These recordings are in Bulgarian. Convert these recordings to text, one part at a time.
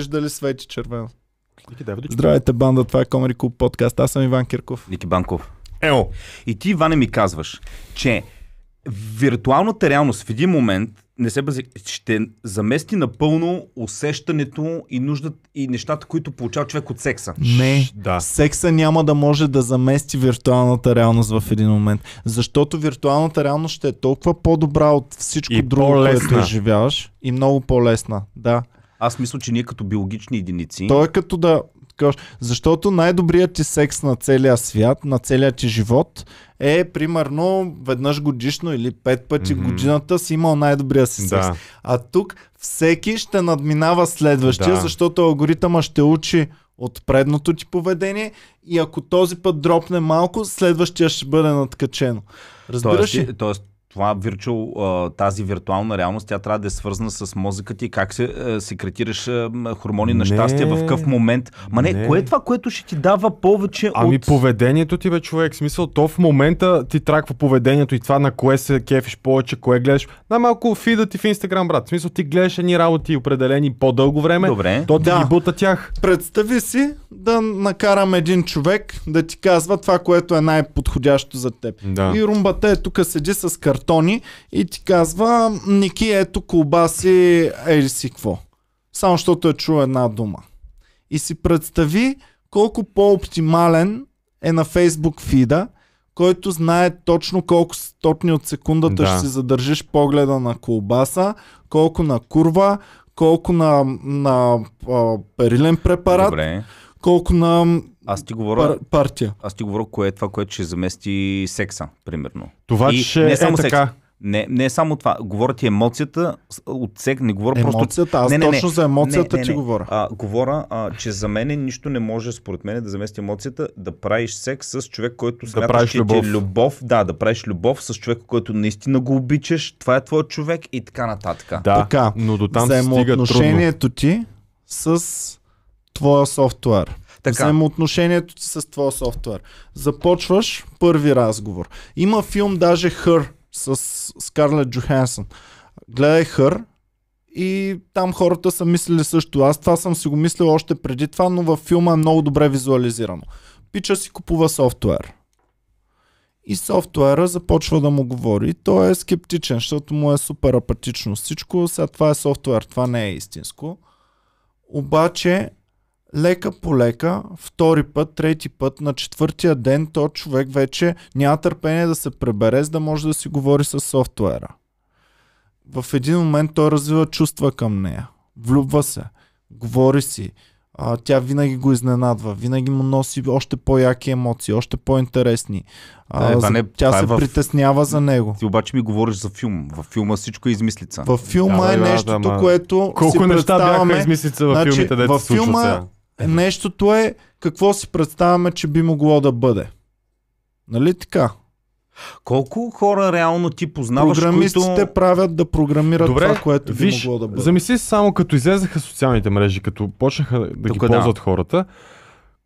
Виждали свети червено. Здравейте, банда, това е Комери Клуб подкаст. Аз съм Иван Кирков. Ники Банков. Ео. И ти, Иване, ми казваш, че виртуалната реалност в един момент не се бази, ще замести напълно усещането и нуждата и нещата, които получава човек от секса. Не, да. секса няма да може да замести виртуалната реалност в един момент, защото виртуалната реалност ще е толкова по-добра от всичко и друго, което изживяваш. и много по-лесна. Да. Аз мисля, че ние като биологични единици. То е като да защото най-добрият ти секс на целия свят, на целия ти живот е примерно веднъж годишно или пет пъти mm-hmm. годината си имал най-добрия си секс. Да. А тук всеки ще надминава следващия, да. защото алгоритъма ще учи от предното ти поведение и ако този път дропне малко, следващия ще бъде надкачено. Разбираш тоест, ли? Тоест, това virtual, тази виртуална реалност, тя трябва да е свързана с мозъка ти, как се секретираш хормони не, на щастие, в какъв момент. Ма не, не, кое е това, което ще ти дава повече ами от... поведението ти, бе, човек. Смисъл, то в момента ти траква поведението и това на кое се кефиш повече, кое гледаш. Най-малко фида ти в Инстаграм, брат. В смисъл, ти гледаш едни работи определени по-дълго време, Добре. то ти да. ги бута тях. Представи си да накарам един човек да ти казва това, което е най-подходящо за теб. Да. И румбата е тук седи с карта картони и ти казва, Ники, ето колбаси, ели си какво. Само защото е чул една дума. И си представи колко по-оптимален е на Facebook фида, който знае точно колко стотни от секундата да. ще си задържиш погледа на колбаса, колко на курва, колко на, на а, перилен препарат, Добре. колко на аз ти говоря. Пар- партия. Аз ти говоря кое е това, което ще замести секса, примерно. Това, и че не е само е така. Не, не е само това. Говоря ти емоцията, от сек, не говоря емоцията, просто... Емоцията, аз не, не, не, точно за емоцията не, не, не, ти говоря. А, говоря, а, че за мен нищо не може, според мен, да замести емоцията, да правиш секс с човек, който да смяташ, правиш че любов. ти е любов. Да, да правиш любов с човек, който наистина го обичаш, това е твой човек и така нататък. Да, така, но до там стига трудно. ти с твоя софтуер. Така. Взаимоотношението ти с твоя софтуер. Започваш първи разговор. Има филм даже Хър с Скарлет Джохансън. Гледай Хър, и там хората са мислили също. Аз това съм си го мислил още преди това, но във филма е много добре визуализирано. Пича си купува софтуер. И софтуера започва да му говори. Той е скептичен, защото му е супер апатично всичко. Сега това е софтуер, това не е истинско. Обаче лека по лека, втори път, трети път, на четвъртия ден то човек вече няма търпение да се пребере, за да може да си говори с софтуера. В един момент той развива чувства към нея. Влюбва се, говори си, а, тя винаги го изненадва, винаги му носи още по-яки емоции, още по-интересни. А, е, за, не, тя е се в... притеснява за него. Ти обаче ми говориш за филм. В филма всичко е измислица. В филма да, е да, нещото, да, което. Колко си неща бяха измислица във значи, филмите, да В филма е е, нещото е какво си представяме, че би могло да бъде. Нали така? Колко хора реално ти познаваш, Програмистите които... правят да програмират Добре, това, което виж, би могло да бъде. Замисли се само като излезаха социалните мрежи, като почнаха да Тука ги да. ползват хората.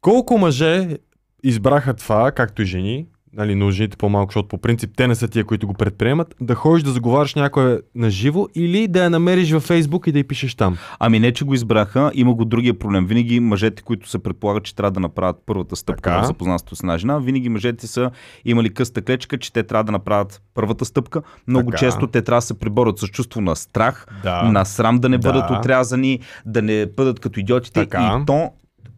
Колко мъже избраха това, както и жени, нали, на жените по-малко, защото по принцип те не са тия, които го предприемат, да ходиш да заговаряш някое на живо или да я намериш във Фейсбук и да й пишеш там. Ами не, че го избраха, има го другия проблем. Винаги мъжете, които се предполагат, че трябва да направят първата стъпка така. в запознанството с една жена, винаги мъжете са имали къста клечка, че те трябва да направят първата стъпка. Много така. често те трябва да се приборят с чувство на страх, да. на срам да не да. бъдат отрязани, да не бъдат като идиотите. Така. И то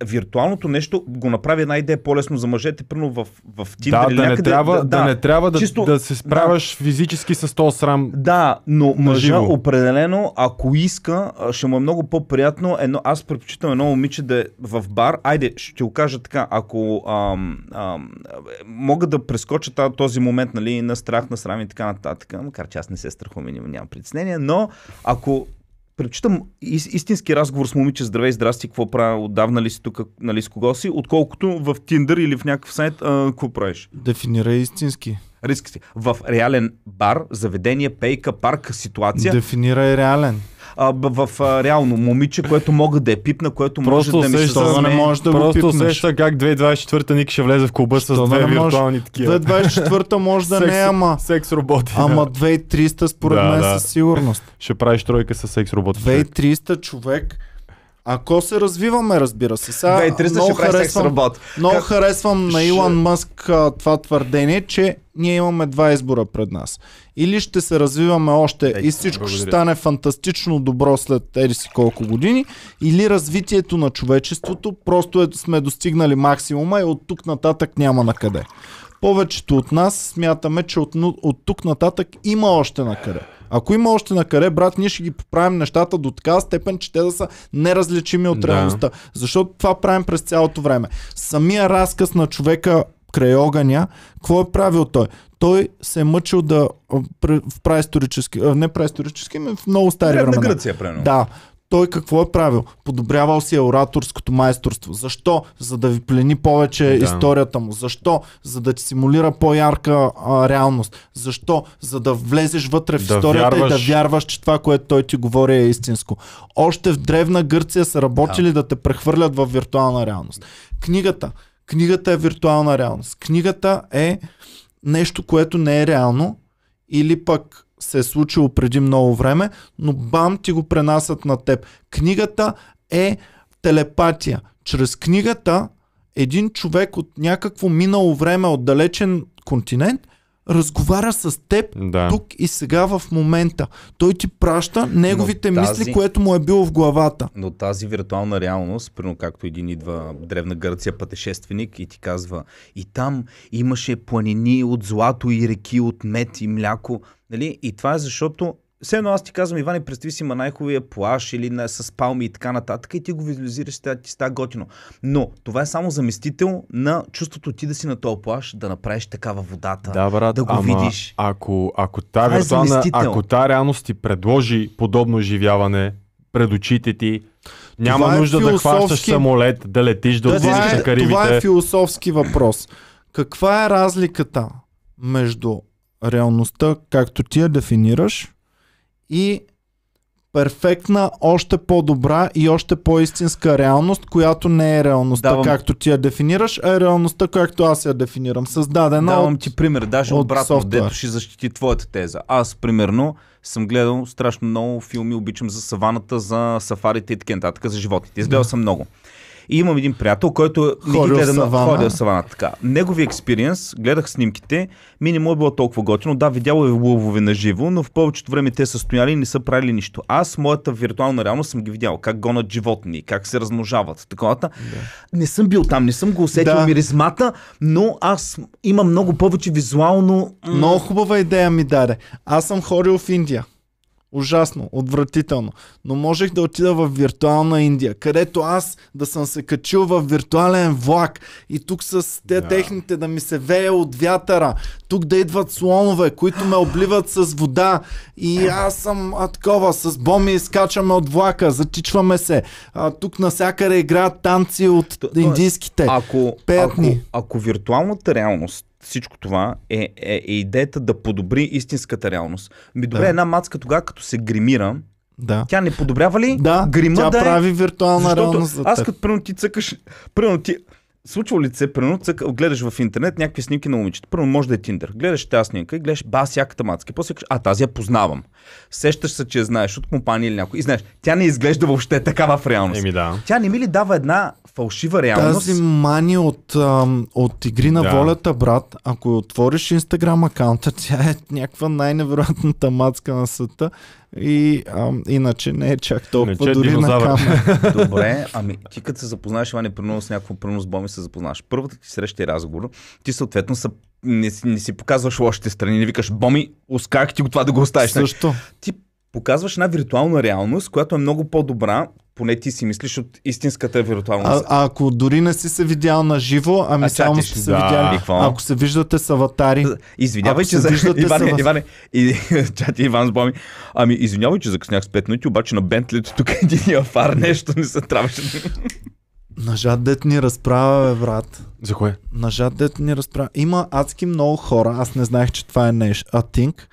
виртуалното нещо го направи една идея по-лесно за мъжете, пръвно в, в Tinder да, или да някъде. Не трябва, да, да, да, не трябва да, чисто, да се справяш да, физически с този срам. Да, но мъжа живо. определено, ако иска, ще му е много по-приятно. Едно, аз предпочитам едно момиче да е в бар. Айде, ще го кажа така, ако ам, ам, мога да прескоча този момент нали, на страх, на срам и така нататък, макар че аз не се страхувам и нямам притеснение, но ако предпочитам истински разговор с момиче, здравей, здрасти, какво правя, отдавна ли си тук, нали с кого си, отколкото в Тиндър или в някакъв сайт, а, какво правиш? Дефинирай истински. Риски си. В реален бар, заведение, пейка, парк, ситуация. Дефинирай реален а, в, а, реално момиче, което мога да е пипна, което просто може да ми се не може да Просто усеща как 2024-та Ник ще влезе в клуба с две виртуални такива. 2024-та може да не, ама. Секс роботи. Ама 2300 според да, мен да. със сигурност. Ще правиш тройка с секс роботи. 2300 човек ако се развиваме, разбира се. Сега 2300 много, ще харесвам, работа. много как... харесвам на Илон Мъск това твърдение, че ние имаме два избора пред нас. Или ще се развиваме още Ей, и всичко благодаря. ще стане фантастично добро след еди си колко години, или развитието на човечеството, просто е, сме достигнали максимума и от тук нататък няма на къде. Повечето от нас смятаме, че от, от тук нататък има още на къде. Ако има още на къде, брат, ние ще ги поправим нещата до така степен, че те да са неразличими от да. реалността. Защото това правим през цялото време. Самия разказ на човека край огъня, какво е правил той? Той се е мъчил да в праисторически, не праисторически, но ами в много стари времена. Да, той какво е правил? Подобрявал си е ораторското майсторство. Защо? За да ви плени повече да. историята му. Защо? За да ти симулира по-ярка а, реалност. Защо? За да влезеш вътре в да историята вярваш... и да вярваш, че това, което той ти говори е истинско. Още в Древна Гърция са работили да, да те прехвърлят в виртуална реалност. Книгата. Книгата е виртуална реалност. Книгата е нещо, което не е реално или пък се е случило преди много време, но бам ти го пренасят на теб. Книгата е телепатия. Чрез книгата един човек от някакво минало време от далечен континент разговаря с теб да. тук и сега в момента. Той ти праща неговите тази... мисли, което му е било в главата. Но тази виртуална реалност, прино, както един идва древна Гърция пътешественик и ти казва и там имаше планини от злато и реки от мед и мляко. Нали? И това е защото все едно аз ти казвам, Иван, представи си има най-хубавия плаш или на, с палми и така нататък и ти го визуализираш, тя ти става готино. Но това е само заместител на чувството ти да си на този плаш, да направиш такава водата, да, брат, да го ама, видиш. Ако, ако тази виртуална, е ако та реалност ти предложи подобно изживяване пред очите ти, няма това е нужда е философски... да хващаш самолет, да летиш, да, е- отидеш на Карибите. Това е философски въпрос. Каква е разликата между реалността, както ти я дефинираш, и перфектна, още по-добра и още по-истинска реалност, която не е реалността, Давам... както ти я дефинираш, а е реалността, както аз я дефинирам. Създадена Давам от... ти пример, даже от обратно, софтуер. дето ще защити твоята теза. Аз, примерно, съм гледал страшно много филми, обичам за саваната, за сафарите и така нататък, за животните. Изгледал да. съм много. И имам един приятел, който ми ги гледа на ходил савана. Така. Негови експириенс, гледах снимките, ми не му е било толкова готино. Да, видял е лъвове на живо, но в повечето време те са стояли и не са правили нищо. Аз, моята виртуална реалност съм ги видял, как гонат животни, как се размножават, Такова. Да. Не съм бил там, не съм го усетил да. миризмата, но аз имам много повече визуално... Много хубава идея ми даде. Аз съм хорил в Индия. Ужасно, отвратително. Но можех да отида в виртуална Индия, където аз да съм се качил в виртуален влак и тук с те yeah. техните да ми се вее от вятъра, тук да идват слонове, които ме обливат с вода и аз съм а, такова, с бомби изкачаме от влака, затичваме се. А, тук насякъде играят танци от индийските. Ако, ако, ако виртуалната реалност всичко това е, е, е идеята да подобри истинската реалност. Ми добре, да. една мацка тогава, като се гримира, да. Тя не подобрява ли да, грима тя да е? прави е, виртуална Защото реалност за теб. аз като примерно ти цъкаш, примерно ти случва ли се, примерно, цък, гледаш в интернет някакви снимки на момичета. Първо може да е Тиндър. Гледаш тази снимка и гледаш ба, всяката мацка. После кажеш, а тази я познавам сещаш се, че знаеш от компания или някой. И знаеш, тя не изглежда въобще такава в реалност. Еми, да. Тя не ми ли дава една фалшива реалност? Тази мания от, ам, от игри на да. волята, брат, ако отвориш инстаграм акаунта, тя е някаква най-невероятната мацка на света. И ам, иначе не е чак толкова не, дори динозавър. на камера. Добре, ами ти като се запознаеш, Иване, приносно с някакво приносно с Боми се запознаеш. Първата ти среща и разговор, ти съответно са не, си, не си показваш лошите страни, не викаш, Боми, как ти го това да го оставиш? Защо? Нали? Ти показваш една виртуална реалност, която е много по-добра, поне ти си мислиш от истинската виртуалност. А, ако дори не си се видял на живо, ами а само си се да. видял. Ако се виждате с аватари. Извинявай, че за... Иване, са... Иване, и... чати Иван Боми. Ами, извинявай, че закъснях с 5 минути, обаче на Бентлито тук е един фар нещо не се трябваше. Нажат дет ни разправя, бе, брат. За кое? Нажат дет ни разправя. Има адски много хора, аз не знаех, че това е нещо, а Тинк.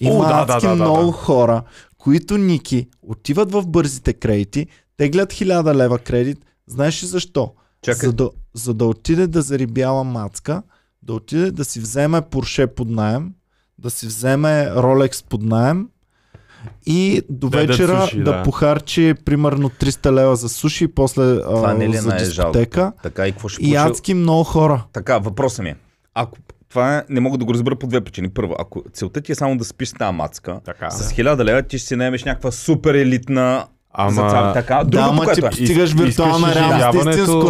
Има О, да, адски да, да, много да, да. хора, които Ники отиват в бързите кредити, теглят 1000 лева кредит. Знаеш ли защо? Чакай. За да, за да отиде да зарибява мацка, да отиде да си вземе Порше под найем, да си вземе Ролекс под найем, и до вечера да, суши, да, да похарчи примерно 300 лева за суши, после Това а, не ли е за дискотека. така, и, какво ще и адски много хора. Така, въпросът ми е. Ако това е, не мога да го разбера по две причини. Първо, ако целта ти е само да спиш с тази мацка, така, с 1000 лева ти ще си наемеш някаква супер елитна Ама... За цар, така. Другото, да, ама ти е. стигаш виртуална реалност.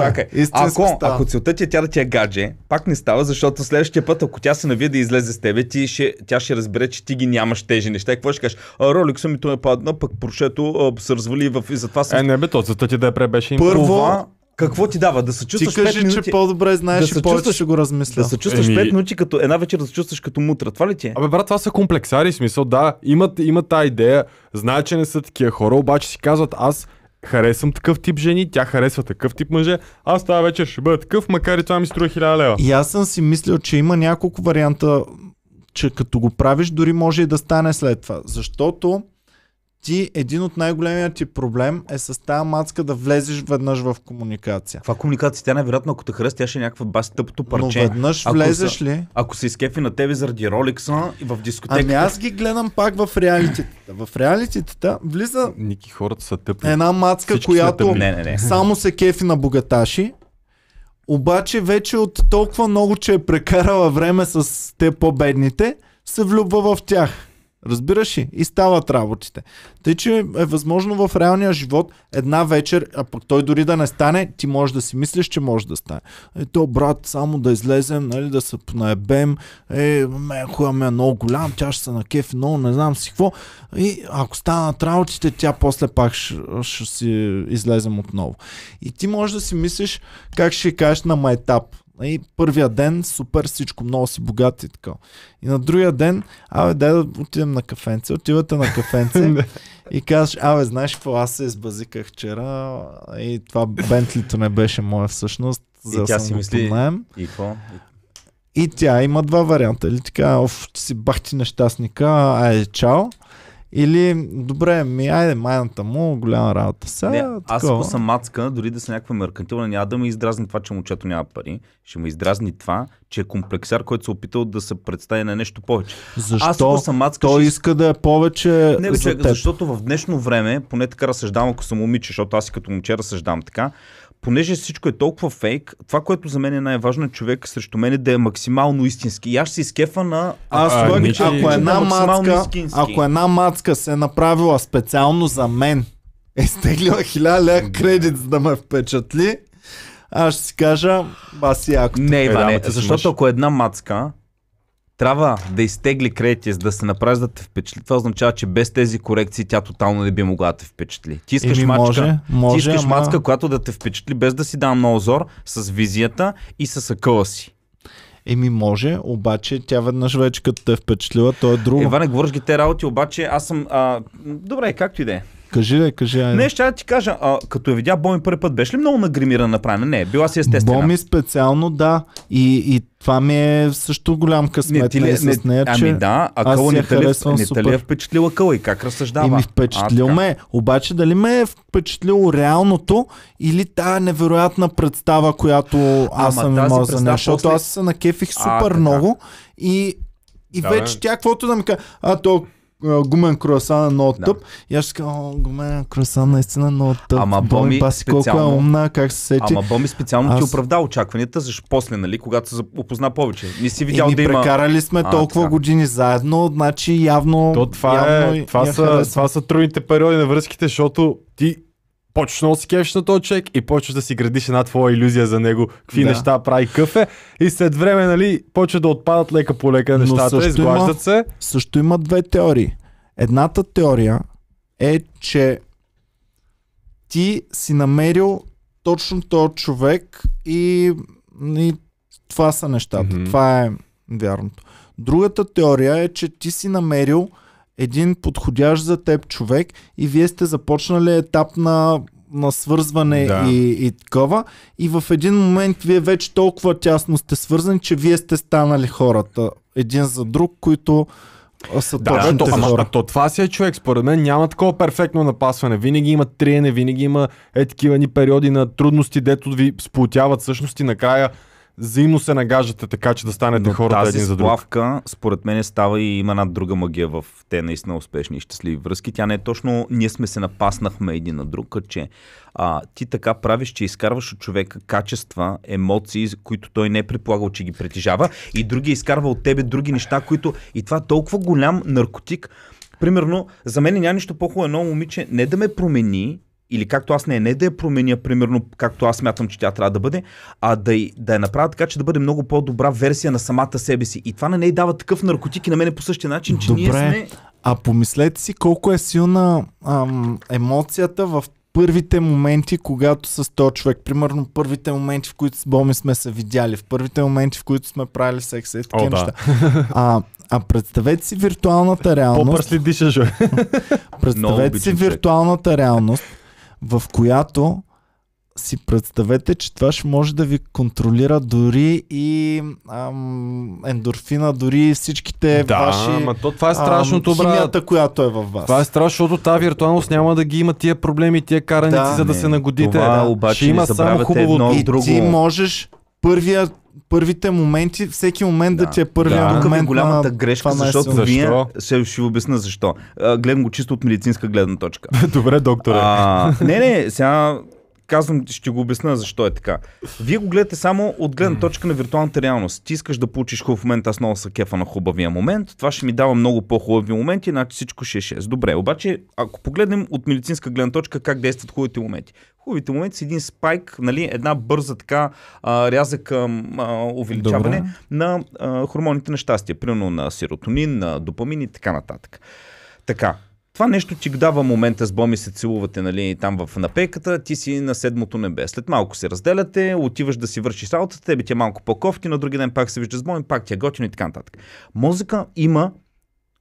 ако, ако целта ти е тя да ти е гадже, пак не става, защото следващия път, ако тя се навие да излезе с тебе, ти ще, тя ще разбере, че ти ги нямаш тези неща. И какво ще кажеш? Роликса ми то е падна, пък прошето се развали в... и затова съм... Е, не бе, то целта ти да е пребеше им. Първо, това, какво ти дава? Да се чувстваш. Ти кажи, 5 минути, че по-добре знаеш да и повече ще го размисля. Да се чувстваш Еми... 5 минути като една вечер да се чувстваш като мутра. Това ли ти е? Абе, брат, това са комплексари, смисъл, да, имат, имат тази идея, знаят, че не са такива хора, обаче си казват, аз харесвам такъв тип жени, тя харесва такъв тип мъже, аз тази вечер ще бъда такъв, макар и това ми струва 1000 лева. И аз съм си мислил, че има няколко варианта, че като го правиш, дори може и да стане след това. Защото ти един от най-големият ти проблем е с тази мацка да влезеш веднъж в комуникация. Каква комуникация? Тя най-вероятно, ако те хареса, тя ще е някаква баси тъпото парче. Но веднъж ако влезеш са, ли? Ако се изкефи на тебе заради роликса и в дискотеката... Ами аз ги гледам пак в реалитетата. В реалитетата влиза... Ники, хората са тъпи. Една мацка, Всички която не, не, не. само се кефи на богаташи. Обаче вече от толкова много, че е прекарала време с те по-бедните, се влюбва в тях. Разбираш ли? И стават работите. Тъй, че е възможно в реалния живот една вечер, а пък той дори да не стане, ти можеш да си мислиш, че може да стане. Е, то, брат, само да излезем, нали, да се понаебем, е, ме, хуя ме е много голям, тя ще се на кеф, много, не знам си какво. И ако станат работите, тя после пак ще, ще си излезем отново. И ти можеш да си мислиш как ще кажеш на майтап. И нали, първия ден, супер всичко, много си богат и така. И на другия ден, абе, дай да отидем на кафенце. Отивате на кафенце и казваш, абе, знаеш какво, аз се избазиках вчера и това бентлито не беше мое всъщност. За и тя си мисли, и какво? И тя има два варианта. Или така, оф, ти си бахти нещастника, ай, чао. Или, добре, ми айде майната му, голяма работа. Сега, не, аз ако съм мацка, дори да са някаква меркантилна, няма да ме издразни това, че момчето няма пари. Ще ме издразни това, че е комплексар, който се е опитал да се представи на нещо повече. Защо? Аз ако съм мацка, Той ще... иска да е повече. Не, бе, за теб. защото в днешно време, поне така разсъждавам, ако съм момиче, защото аз и като момче разсъждавам така, понеже всичко е толкова фейк, това, което за мен е най-важно е човек срещу мен е да е максимално истински. И аз си се изкефа на... Аз а, ми, че, ако, е една мацка, ако една мацка се е направила специално за мен, е стеглила хиляда кредит, за да ме впечатли, аз ще си кажа, баси ако. Не, Иване, е, защото ако една мацка трябва да изтегли кредити, за да се направи да те впечатли, това означава, че без тези корекции тя тотално не би могла да те впечатли. Ти искаш, мачка, може, може, ти искаш ама... мацка, която да те впечатли, без да си дам много зор, с визията и с акъла си. Еми може, обаче тя веднъж вече като те е впечатлила, то е друго. Ева, не говориш ги те работи, обаче аз съм... А, добре, както и да е. Кажи, да, кажи. Айде. Не, ще ти кажа, а, като я видя Боми първи път, беше ли много нагримирана направена? Не, била си естествена. Боми специално, да. И, и това ми е също голям късмет не, ти ли, нали, не, с нея, ами че ами да, а Къла не, харесвам, не те ли е впечатлила къл и как разсъждава? И ми впечатлил а, ме, е. обаче дали ме е впечатлило реалното или тая невероятна представа, която аз Ама, съм имал за нея, защото после... аз се накефих супер а, много и и да, вече тя каквото да ми каже, а то гумен круасан е много да. тъп. И аз ще казвам, гумен круасан наистина е много тъп. Ама Боми, Боми специално... колко е умна, как се сети. Ама Боми специално аз... ти оправда очакванията, защото после, нали, когато се опозна повече. Не си видял е, и да има... прекарали сме а, толкова така. години заедно, значи явно... То, това, е- явно, е, това, са, това са трудните периоди на връзките, защото ти Почваш да си кеш на този човек и почваш да си градиш една твоя иллюзия за него, какви да. неща прави къфе и след време, нали, почва да отпадат лека по лека нещата, изглаждат има, се. Също има две теории. Едната теория е, че ти си намерил точно този човек и, и това са нещата. Mm-hmm. Това е вярното. Другата теория е, че ти си намерил един подходящ за теб човек и вие сте започнали етап на на свързване да. и, и такова. И в един момент вие вече толкова тясно сте свързани, че вие сте станали хората един за друг, които са да, точно то, ама, хора. А, то това си е човек. Според мен няма такова перфектно напасване. Винаги има триене, винаги има е такива ни периоди на трудности, дето ви сплутяват всъщност и накрая взаимно се нагаждате така, че да станете Но хората тази един за друг. Сплавка, според мен, става и има една друга магия в те наистина успешни и щастливи връзки. Тя не е точно, ние сме се напаснахме един на друг, че а, ти така правиш, че изкарваш от човека качества, емоции, които той не е предполагал, че ги притежава и други изкарва от тебе други неща, които... И това е толкова голям наркотик. Примерно, за мен няма нищо по-хубаво едно момиче не да ме промени, или както аз не, е не да я променя, примерно, както аз смятам, че тя трябва да бъде, а да, да я направя така, че да бъде много по-добра версия на самата себе си. И това на нея дава такъв наркотик и на мене по същия начин, че Добре. ние сме... А помислете си колко е силна ам, емоцията в първите моменти, когато с този човек, примерно първите моменти, в които с Боми сме се видяли, в първите моменти, в които сме правили секс и е такива неща. Да. А, а представете си виртуалната реалност. По-бърсли диша, Представете си виртуалната реалност, в която си представете, че това ще може да ви контролира дори и ам, ендорфина, дори всичките да, ваши... Ама то, това е страшното, ам, химията, която е във вас. Това е страшно, защото тази виртуалност няма да ги има тия проблеми, тия караници, да, за да не, се нагодите. Това, да, обаче ще има само хубаво. Едно, и друго. ти можеш първия първите моменти, всеки момент да, да ти е първия да. момент. Тук е голямата на... грешка, това защото защо? вие ще, ще ви обясна защо. А, гледам го чисто от медицинска гледна точка. Добре, доктора. А, не, не, сега казвам, ще го обясна защо е така. Вие го гледате само от гледна точка на виртуалната реалност. Ти искаш да получиш хубав момент, аз много са кефа на хубавия момент. Това ще ми дава много по-хубави моменти, иначе всичко ще е 6. Добре, обаче, ако погледнем от медицинска гледна точка как действат хубавите моменти. Хубавите моменти са един спайк, нали, една бърза така а, ряза към а, увеличаване Добре. на а, хормоните на щастие, примерно на серотонин, на допамин и така нататък. Така, това нещо ти дава момента с Боми се целувате нали, там в напеката, ти си на седмото небе. След малко се разделяте, отиваш да си вършиш работата, тебе ти е малко по-кофти, на други ден пак се вижда с Боми, пак ти е готино и така нататък. Мозъка има,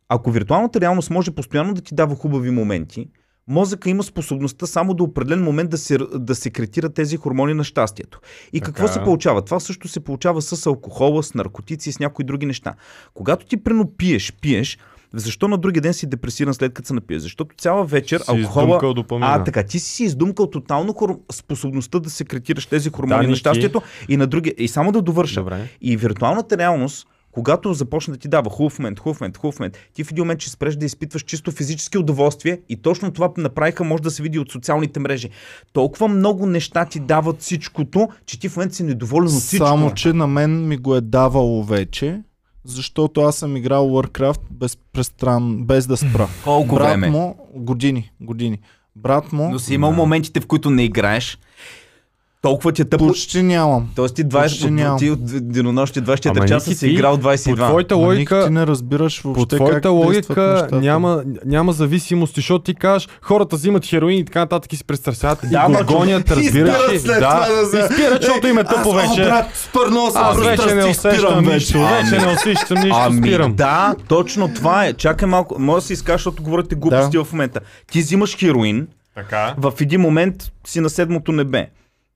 ако виртуалната реалност може постоянно да ти дава хубави моменти, мозъка има способността само до определен момент да, се, да секретира тези хормони на щастието. И така. какво се получава? Това също се получава с алкохола, с наркотици, с някои други неща. Когато ти пренопиеш, пиеш, пиеш защо на другия ден си депресиран след като се напие? Защото цяла вечер си алкохола... А, така, ти си издумкал тотално хор... способността да секретираш тези хормони да, на щастието и на други. И само да довърша. Добре. И виртуалната реалност, когато започне да ти дава хубав момент, хубав момент, хубав момент, ти в един момент ще спреш да изпитваш чисто физически удоволствие и точно това направиха, може да се види от социалните мрежи. Толкова много неща ти дават всичкото, че ти в момент си недоволен от всичко. Само, че на мен ми го е давало вече защото аз съм играл Warcraft без, престран, без да спра. Колко Брат време? Му, години, години. Брат му... Но си имал да. моментите, в които не играеш толкова ти е тъпо. Почти нямам. Тоест ти 20 Почти нямам. ти от денонощи 24 Ама часа Ники, си играл 22. По твоята логика, ти не разбираш по въобще как твоята действат логика няма, няма зависимости, защото ти кажеш, хората взимат хероин и така нататък и се престрасяват и Да, ма, го гонят, разбираш ли? изпират да се- изпират, защото им е тъпо Аз, о, вече. брат, спърнал Аз вече не ами, усещам нищо, вече не усещам нищо, спирам. да, точно това е. Чакай малко, може да си изкажа, защото говорите глупости в момента. Ти взимаш хероин, Така. в един момент си на седмото небе.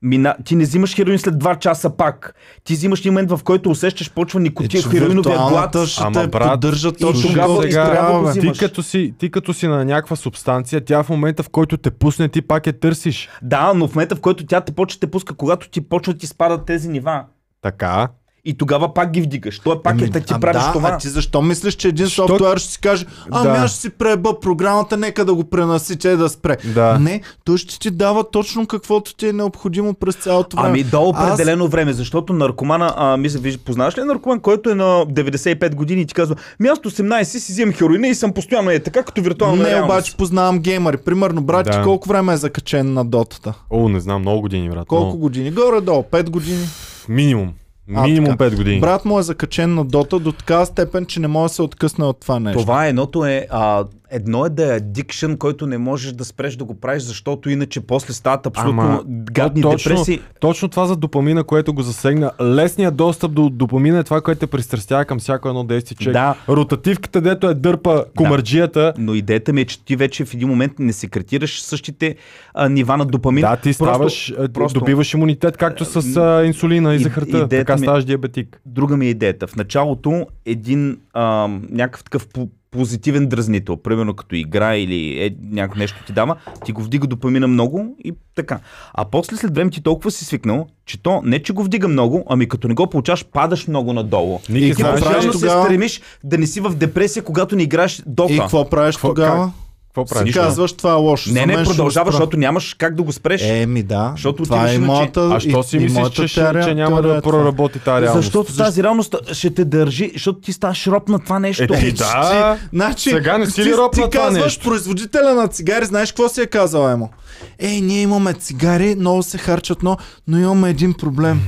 Мина... Ти не взимаш хероин след 2 часа пак. Ти взимаш момент, в който усещаш почва никотия е, хероиновия глад. Ще Ама, те брат, поддържа точно тогава, сега, трябва да ти, като си, ти като си на някаква субстанция, тя в момента в който те пусне, ти пак я търсиш. Да, но в момента в който тя те почва те пуска, когато ти почва ти спадат тези нива. Така и тогава пак ги вдигаш. Той пак е, ами, е да ти правиш да, това. А ти защо мислиш, че един Що... софтуер ще си каже, ами да. аз ще си преба програмата, нека да го пренаси, че е да спре. Да. Не, той ще ти дава точно каквото ти е необходимо през цялото време. Ами до определено аз... време, защото наркомана, а, мисля, виж, познаваш ли наркоман, който е на 95 години и ти казва, място 18 си взимам хероина и съм постоянно е така, като виртуално Не, реалност. обаче познавам геймари. Примерно, брат, да. ти колко време е закачен на дотата? О, не знам, много години, брат. Колко много... години? Горе-долу, 5 години. Минимум. Минимум 5 години. Брат му е закачен на Дота до такава степен, че не може да се откъсне от това нещо. Това е едното е а, едно е да е адикшън, който не можеш да спреш да го правиш, защото иначе после стават абсолютно Ама, гадни то, точно, депресии. Точно това за допамина, което го засегна. Лесният достъп до допамина е това, което те пристрастява към всяко едно действие. че Да. Ротативката, дето е дърпа комърджията. Да. Но идеята ми е, че ти вече в един момент не секретираш същите а, нива на допамин. Да, ти ставаш, просто, е, просто... добиваш имунитет, както с е, а, инсулина и, и захарта. Така ми... Е- ставаш диабетик. Друга ми е идеята. В началото един а, някакъв такъв позитивен дразнител. примерно като игра или е, някакво нещо ти дава, ти го вдига допамина много и така. А после след време ти толкова си свикнал, че то не че го вдига много, ами като не го получаш, падаш много надолу. Ники, и ти постоянно се тогава... стремиш да не си в депресия, когато не играеш дока. И какво правиш тогава? Как? Какво правиш? Си казваш, това е лошо. Не, не, продължава, защото нямаш как да го спреш. ми да. Защото това е моята, А що си мислиш, че, че няма да проработи тази реалност? Защото тази реалност ще те държи, защото ти ставаш роб на това нещо. Е, да. Значи, сега не си ли роб на това нещо? производителя на цигари, знаеш какво си е казал, Емо? Е, ние имаме цигари, много се харчат, но, но имаме един проблем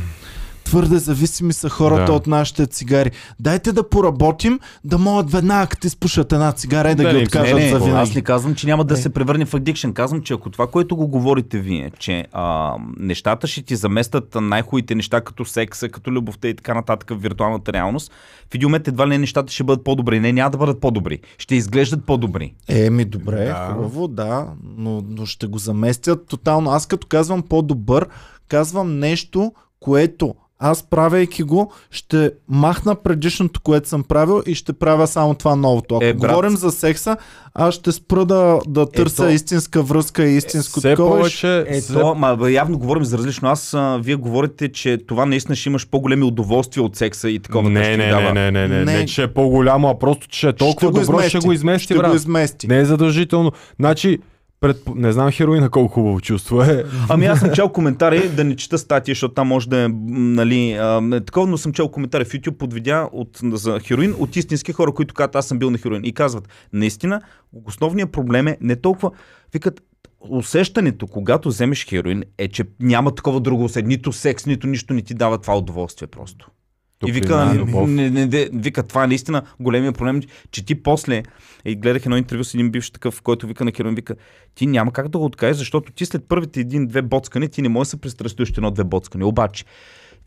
твърде зависими са хората да. от нашите цигари. Дайте да поработим, да могат веднага, като изпушат една цигара и да, да ги не, откажат не, не, за винаги. Аз не казвам, че няма да не. се превърне в адикшен. Казвам, че ако това, което го говорите вие, че а, нещата ще ти заместят най-хубавите неща, като секса, като любовта и така нататък в виртуалната реалност, в един момент едва ли нещата ще бъдат по-добри. Не, няма да бъдат по-добри. Ще изглеждат по-добри. Еми, добре, да. хубаво, да, но, но ще го заместят тотално. Аз като казвам по-добър, казвам нещо, което аз правейки го, ще махна предишното, което съм правил и ще правя само това новото. Ако е, брат, говорим за секса, аз ще спра да, да търся то, истинска връзка и истинско е, такова. Повече, е все... ма, явно говорим за различно. Аз а, вие говорите, че това наистина ще имаш по-големи удоволствия от секса и такова. Не, не, не, не, не, не, не, не, че е по-голямо, а просто че е толкова ще добро, измести. ще го измести. Ще брат. го измести. Не е задължително. Значи, пред... Не знам хероина колко хубаво чувство е. Ами аз съм чел коментари, да не чета статия, защото там може да е, нали, е такова, но съм чел коментари в YouTube под видеа от, за хероин от истински хора, които казват аз съм бил на хероин. И казват, наистина, основният проблем е не толкова, викат, усещането, когато вземеш хероин, е, че няма такова друго усещане. Нито секс, нито нищо не ти дава това удоволствие просто. Тук и вика, не, не, не, не, вика, това е наистина големия проблем, че ти после, и гледах едно интервю с един бивш такъв, който вика на Кирон, вика, ти няма как да го откажеш, защото ти след първите един-две боцкани, ти не можеш да се още едно-две боцкани. Обаче,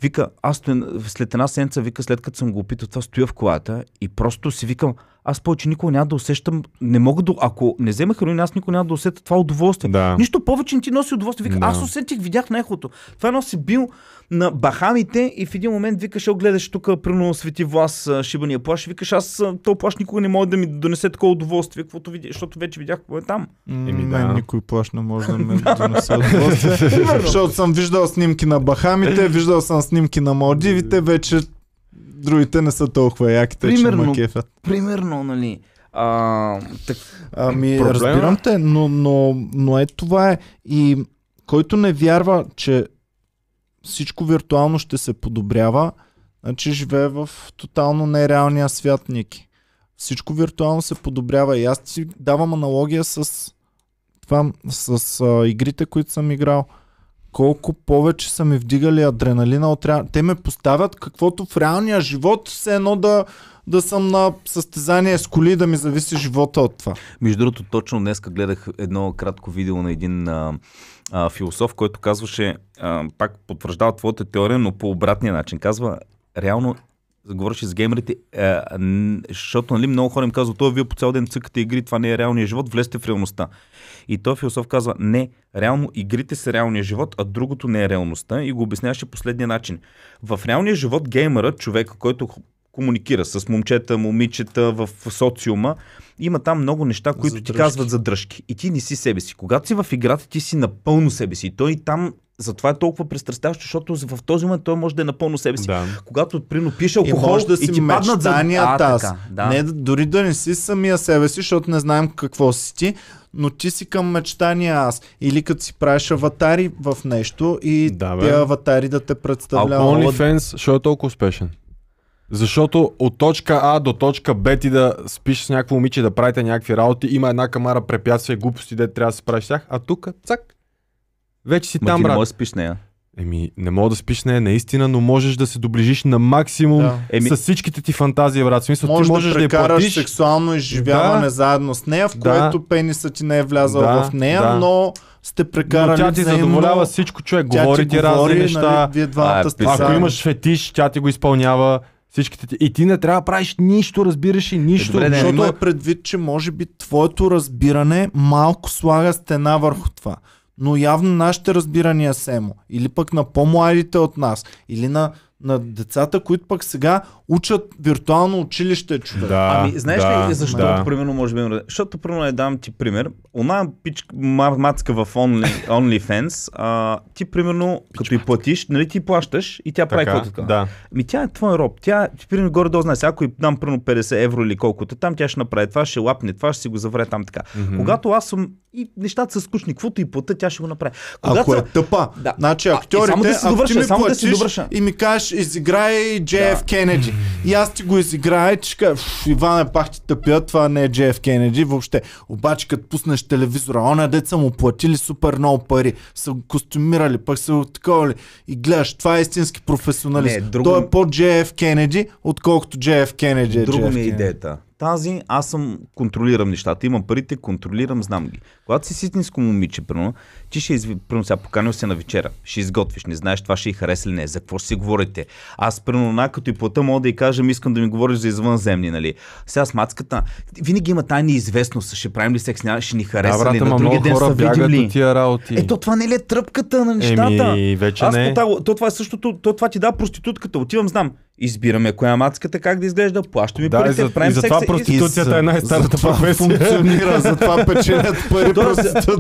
вика, аз след една сенца вика, след като съм го опитал, това стоя в колата и просто си викам, аз повече никога няма да усещам, не мога да, ако не взема хероин, аз никога няма да усета това удоволствие. Да. Нищо повече не ти носи удоволствие. Вика, да. аз усетих, видях нехото. Това е едно си бил на Бахамите и в един момент викаш, о, гледаш тук, прино свети влас, шибания плаш, викаш, аз то плаш никога не може да ми донесе такова удоволствие, каквото видя, защото вече видях какво е там. Еми, да. никой плаш не може да ме донесе удоволствие. защото съм виждал снимки на Бахамите, виждал съм снимки на Малдивите, вече другите не са толкова яките, примерно, че ме кефят. Примерно, нали. А, так... Ами, проблема... разбирам те, но, но, но е това е. И който не вярва, че всичко виртуално ще се подобрява, значи живее в тотално нереалния свят, Ники. Всичко виртуално се подобрява и аз си давам аналогия с това, с а, игрите, които съм играл колко повече са ми вдигали адреналина от реал... Те ме поставят каквото в реалния живот, все едно да, да съм на състезание с коли да ми зависи живота от това. Между другото, точно днес гледах едно кратко видео на един а, а, философ, който казваше, а, пак потвърждава твоята теория, но по обратния начин. Казва, реално говореше с геймерите, е, защото нали, много хора им казват, той вие по цял ден цъкате игри, това не е реалния живот, влезте в реалността. И той философ казва, не, реално игрите са реалния живот, а другото не е реалността и го обясняваше последния начин. В реалния живот геймера, човека, който комуникира с момчета, момичета в социума, има там много неща, които задръжки. ти казват за дръжки. И ти не си себе си. Когато си в играта, ти си напълно себе си. Той там затова е толкова престрастяващо, защото в този момент той може да е напълно себе си. Да. Когато прино пише алкохол, и може да си и ти паднат за... а, аз. Така, да. Не, дори да не си самия себе си, защото не знаем какво си ти, но ти си към мечтания аз. Или като си правиш аватари в нещо и да, тези аватари да те представляват. Алко fans, що е толкова успешен? Защото от точка А до точка Б ти да спиш с някакво момиче, да правите някакви работи, има една камара препятствия, глупости, де трябва да се правиш тях, а тук, цак, вече си Ма там, ти брат. не можеш да спиш нея. Еми, не мога да спиш нея наистина, но можеш да се доближиш на максимум да. Еми... с всичките ти фантазии, брат. Смисъл, можеш ти можеш да, да прекараш да сексуално изживяване да. заедно с нея, в да. което пениса ти не е влязал да. в нея, да. но сте прекарали но тя ти взаимно, задоволява всичко, човек. говори ти говори, разни нали, неща. Нали, вие двамата е, сте ако имаш фетиш, тя ти го изпълнява. Всичките ти. И ти не трябва да правиш нищо, разбираш и е, нищо. Е, добре, защото не, е предвид, че може би твоето разбиране малко слага стена върху това но явно нашите разбирания Семо, или пък на по-младите от нас, или на на децата, които пък сега учат виртуално училище човек. Да, ами, знаеш да, ли защо, да. примерно, може би, защото, примерно, я дам ти пример. Она пичка мацка в Only, OnlyFans, а, ти, примерно, пич, като мацка. и платиш, нали ти плащаш и тя прави каквото така. Да. Ми тя е твой роб. Тя, ти, примерно, горе да знае, ако и дам, примерно, 50 евро или колкото там, тя ще направи това, ще лапне това, ще си го завре там така. Mm-hmm. Когато аз съм и нещата са скучни, каквото и плата, тя ще го направи. Когато ако е тъпа, да. значи актьорите, а, само да си довърша, само да си довърша. и ми кажеш, изиграй JF да. Кенеди. И аз ти го изиграя, че Иван е пак ти тъпя, това не е JF Кенеди въобще. Обаче като пуснеш телевизора, она деца му платили супер много пари, са го костюмирали, пък са го таковали. И гледаш, това е истински професионалист. Не, друго... Той е по-JF Кенеди, отколкото JF Кенеди е Друго ми е идеята тази, аз съм контролирам нещата. Имам парите, контролирам, знам ги. Когато си ситинско истинско момиче, примерно, ти ще изви... Примерно сега поканил се на вечера, ще изготвиш, не знаеш това ще и хареса ли не, за какво ще си говорите. Аз примерно като и плата мога да й кажа, искам да ми говориш за извънземни, нали. Сега с мацката, винаги има тая неизвестност, ще правим ли секс, няма, ще ни хареса да, брат, ли, на други ден са видим ли. Тия работи. Ето това не ли е тръпката на нещата? Еми, вече Аз не. Потал, то това е същото, то това ти да проститутката, отивам, знам, избираме коя е мацката как да изглежда, плащаме да, парите, за, правим и затова секса, проституцията и... е най-старата професия. Функционира, затова печелят пари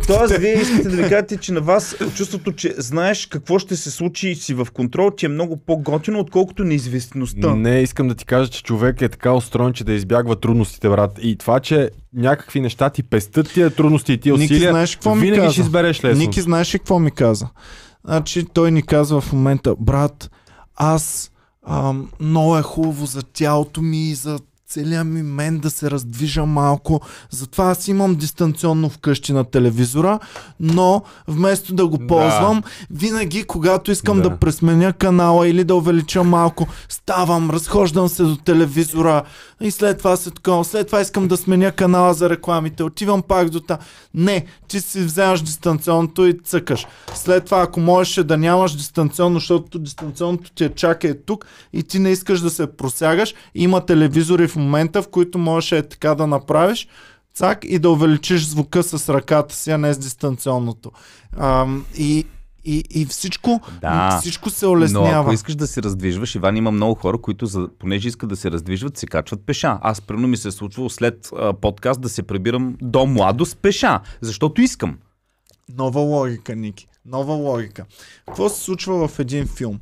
Тоест, вие искате да ви кажа, ти, че на вас чувството, че знаеш какво ще се случи и си в контрол, ти е много по-готино, отколкото неизвестността. Не, искам да ти кажа, че човек е така устроен, че да избягва трудностите, брат. И това, че някакви неща ти пестят тия трудности и тия усилия, Ники, знаеш, какво винаги ми каза? ще избереш лесно. Ники, знаеш ли какво ми каза? Значи той ни казва в момента, брат, аз ам, много е хубаво за тялото ми и за целият ми мен да се раздвижа малко. Затова аз имам дистанционно вкъщи на телевизора, но вместо да го ползвам, да. винаги когато искам да. да пресменя канала или да увелича малко, ставам, разхождам се до телевизора и след това се така, след това искам да сменя канала за рекламите, отивам пак до та. Не, ти си вземаш дистанционното и цъкаш. След това, ако можеш да нямаш дистанционно, защото дистанционното ти е чака тук и ти не искаш да се просягаш, има телевизори в момента, в които можеш е така да направиш, цак и да увеличиш звука с ръката си, а не с дистанционното. А, и, и, и всичко, да, всичко се улеснява. Но ако искаш да се раздвижваш, Иван, има много хора, които за, понеже искат да се раздвижват, се качват пеша. Аз примерно ми се е случвало след а, подкаст да се прибирам до младост пеша, защото искам. Нова логика, Ники. Нова логика. Какво се случва в един филм?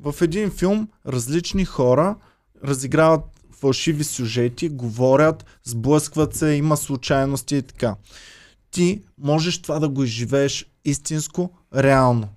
В един филм различни хора разиграват фалшиви сюжети, говорят, сблъскват се, има случайности и така. Ти можеш това да го изживееш истинско, реално.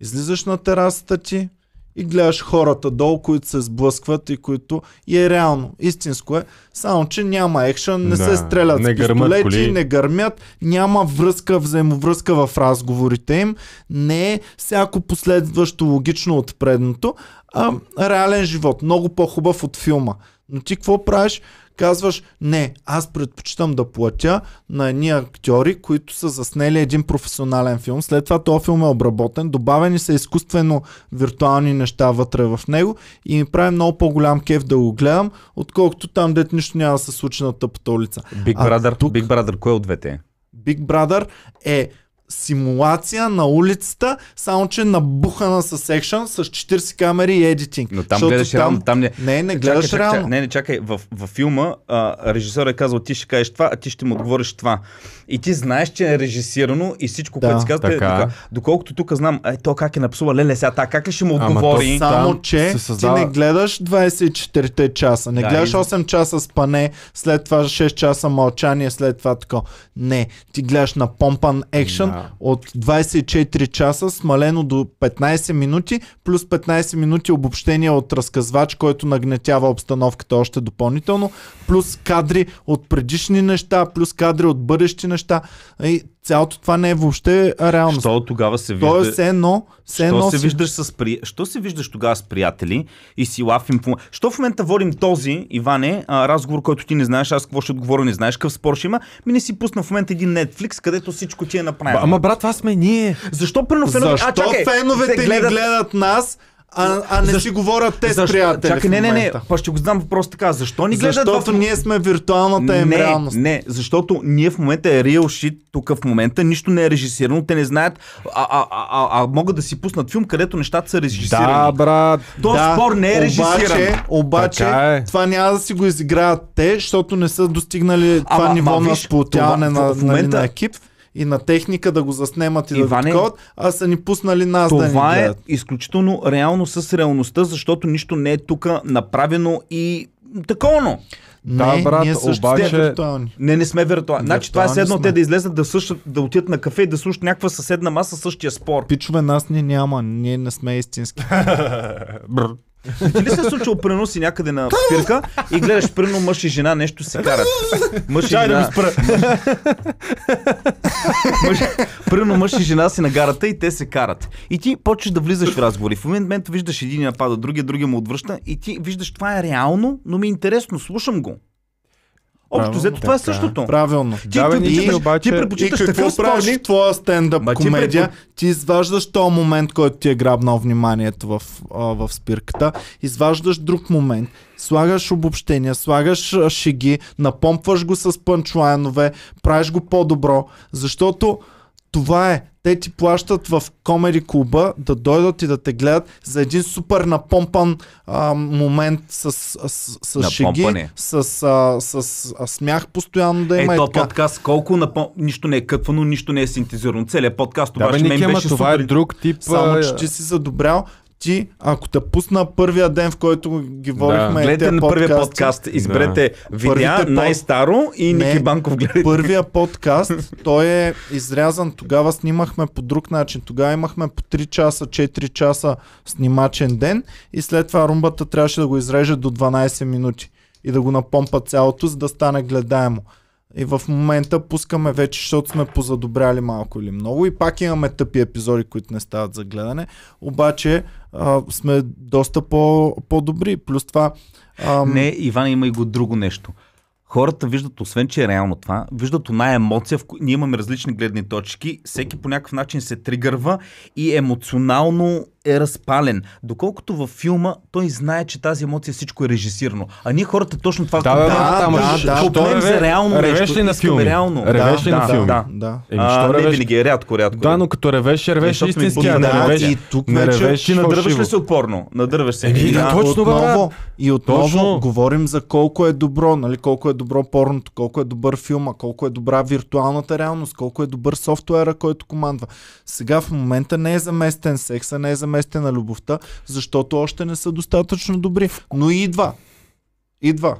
Излизаш на терасата ти и гледаш хората долу, които се сблъскват и които... И е реално, истинско е. Само, че няма екшън, не да, се стрелят не с пистолети, коли. не гърмят, няма връзка, взаимовръзка в разговорите им. Не е всяко последващо логично от предното, а реален живот. Много по-хубав от филма. Но ти какво правиш? Казваш, не, аз предпочитам да платя на едни актьори, които са заснели един професионален филм. След това този филм е обработен, добавени са изкуствено виртуални неща вътре в него и ми прави много по-голям кеф да го гледам, отколкото там дето нищо няма да се случи на тъпата улица. Big Brother, тук... Big Brother, кое от двете е? Big Brother е симулация на улицата, само че набухана с екшън, с 40 камери и едитинг. Но там гледаш там... реално. Там не... не, не гледаш чакай, реално. Чакай, не, не, чакай. В, в филма а, режисъра е казал, ти ще кажеш това, а ти ще му отговориш това. И ти знаеш, че е режисирано и всичко, да, което си казва, така. е така. Доколкото тук знам, е, то как е напсува, леле, сега така, как ли ще му отговори? Ама то, само, че се създава... ти не гледаш 24 часа, не да, гледаш 8 и... часа спане, след това 6 часа мълчание, след това тако. Не, ти гледаш на помпан екшън, от 24 часа, смалено до 15 минути, плюс 15 минути обобщение от разказвач, който нагнетява обстановката още допълнително, плюс кадри от предишни неща, плюс кадри от бъдещи неща. И Цялото това не е въобще реално. Що тогава се вижда... Тоест, едно, се едно се виждаш с при... Що се виждаш тогава с приятели и си лафим... Що в момента водим този, Иване, разговор, който ти не знаеш, аз какво ще отговоря, не знаеш какъв спор ще има, ми не си пусна в момента един Netflix, където всичко ти е направено. Ама брат, това сме ние. Защо Защо а, чакай, феновете гледат... ни гледат нас, а, а не Защ... си говорят те с приятели. Чакай, не, не, не, па ще го знам въпрос така. Защо ни гледат Защото в... ние сме виртуалната им не, реалност. Не, защото ние в момента е real shit, тук в момента нищо не е режисирано, те не знаят, а, а, а, а, а могат да си пуснат филм, където нещата са режисирани. Да, брат. То да, спор не е режисиран. Обаче, обаче е. това няма да си го изиграят те, защото не са достигнали това а, ниво виж, на сплотяване на, в момента, нали, на екип и на техника да го заснемат и Иване, да такова, а са ни пуснали нас това да Това е изключително реално с реалността, защото нищо не е тук направено и такова. Да, не, брат, ние също обаче... виртуални. Не, не сме виртуални. виртуални значи това е едно те да излезат да, слушат, да отидат на кафе и да слушат някаква съседна маса същия спор. Пичове, нас ни няма, ние не сме истински. Ти ли се е случило преноси някъде на спирка и гледаш прено мъж и жена нещо си карат? Мъж и Чай да жена. спра. Мъж, прено мъж и жена си на гарата и те се карат. И ти почваш да влизаш в разговори. В момент, момент виждаш един напада другия, другия му отвръща и ти виждаш това е реално, но ми е интересно, слушам го. Общо взето това е същото. Правилно. Ти, да, ти, и, обаче... ти предпочиташ какво какво правиш в твоя стендъп комедия? Ти изваждаш този момент, който ти е грабнал вниманието в, в спирката, изваждаш друг момент, слагаш обобщения, слагаш шиги, напомпваш го с панчлайнове, правиш го по-добро, защото това е те ти плащат в комери клуба да дойдат и да те гледат за един супер напомпан а, момент с, с, с, с шеги, с, а, с, с а, смях постоянно да има. Е, този подкаст колко напом... нищо не е къпвано, нищо не е синтезирано. Целият подкаст обаче да, бе, ме беше това е супер... е друг тип. Само, че ти си задобрял, ти, ако те пусна първия ден, в който ги водихме. Да. Гледайте на първия подкаст, изберете да. видео под... най-старо и не, Ники Банков гледайте. Първия подкаст, той е изрязан, тогава снимахме по друг начин. Тогава имахме по 3 часа, 4 часа снимачен ден и след това румбата трябваше да го изреже до 12 минути и да го напомпа цялото, за да стане гледаемо. И в момента пускаме вече, защото сме позадобряли малко или много и пак имаме тъпи епизоди, които не стават за гледане. Обаче а, сме доста по, по-добри. Плюс това... Ам... Не, Иван, има и го друго нещо. Хората виждат, освен че е реално това, виждат една емоция, в ко... ние имаме различни гледни точки, всеки по някакъв начин се тригърва и емоционално е разпален. Доколкото във филма той знае, че тази емоция всичко е режисирано. А ние хората точно това да, да, да, да, да, да, за реално ревеш ли на филми? Ревеш да, ли да, на филми? Да, да. Еми, а, ревеш... не винаги е рядко, рядко. Да, е. но като ревеш, е, ревеш истински, не ревеш. И тук не ревеш, ти надърваш ли се отпорно? Надърваш се. Еми, да, точно, отново, и отново говорим за колко е добро, нали, колко е добро порното, колко е добър филма, колко е добра виртуалната реалност, колко е добър софтуера, който командва. Сега в момента не е заместен секса, не е заместен месеца на любовта, защото още не са достатъчно добри. Но и идва. Идва.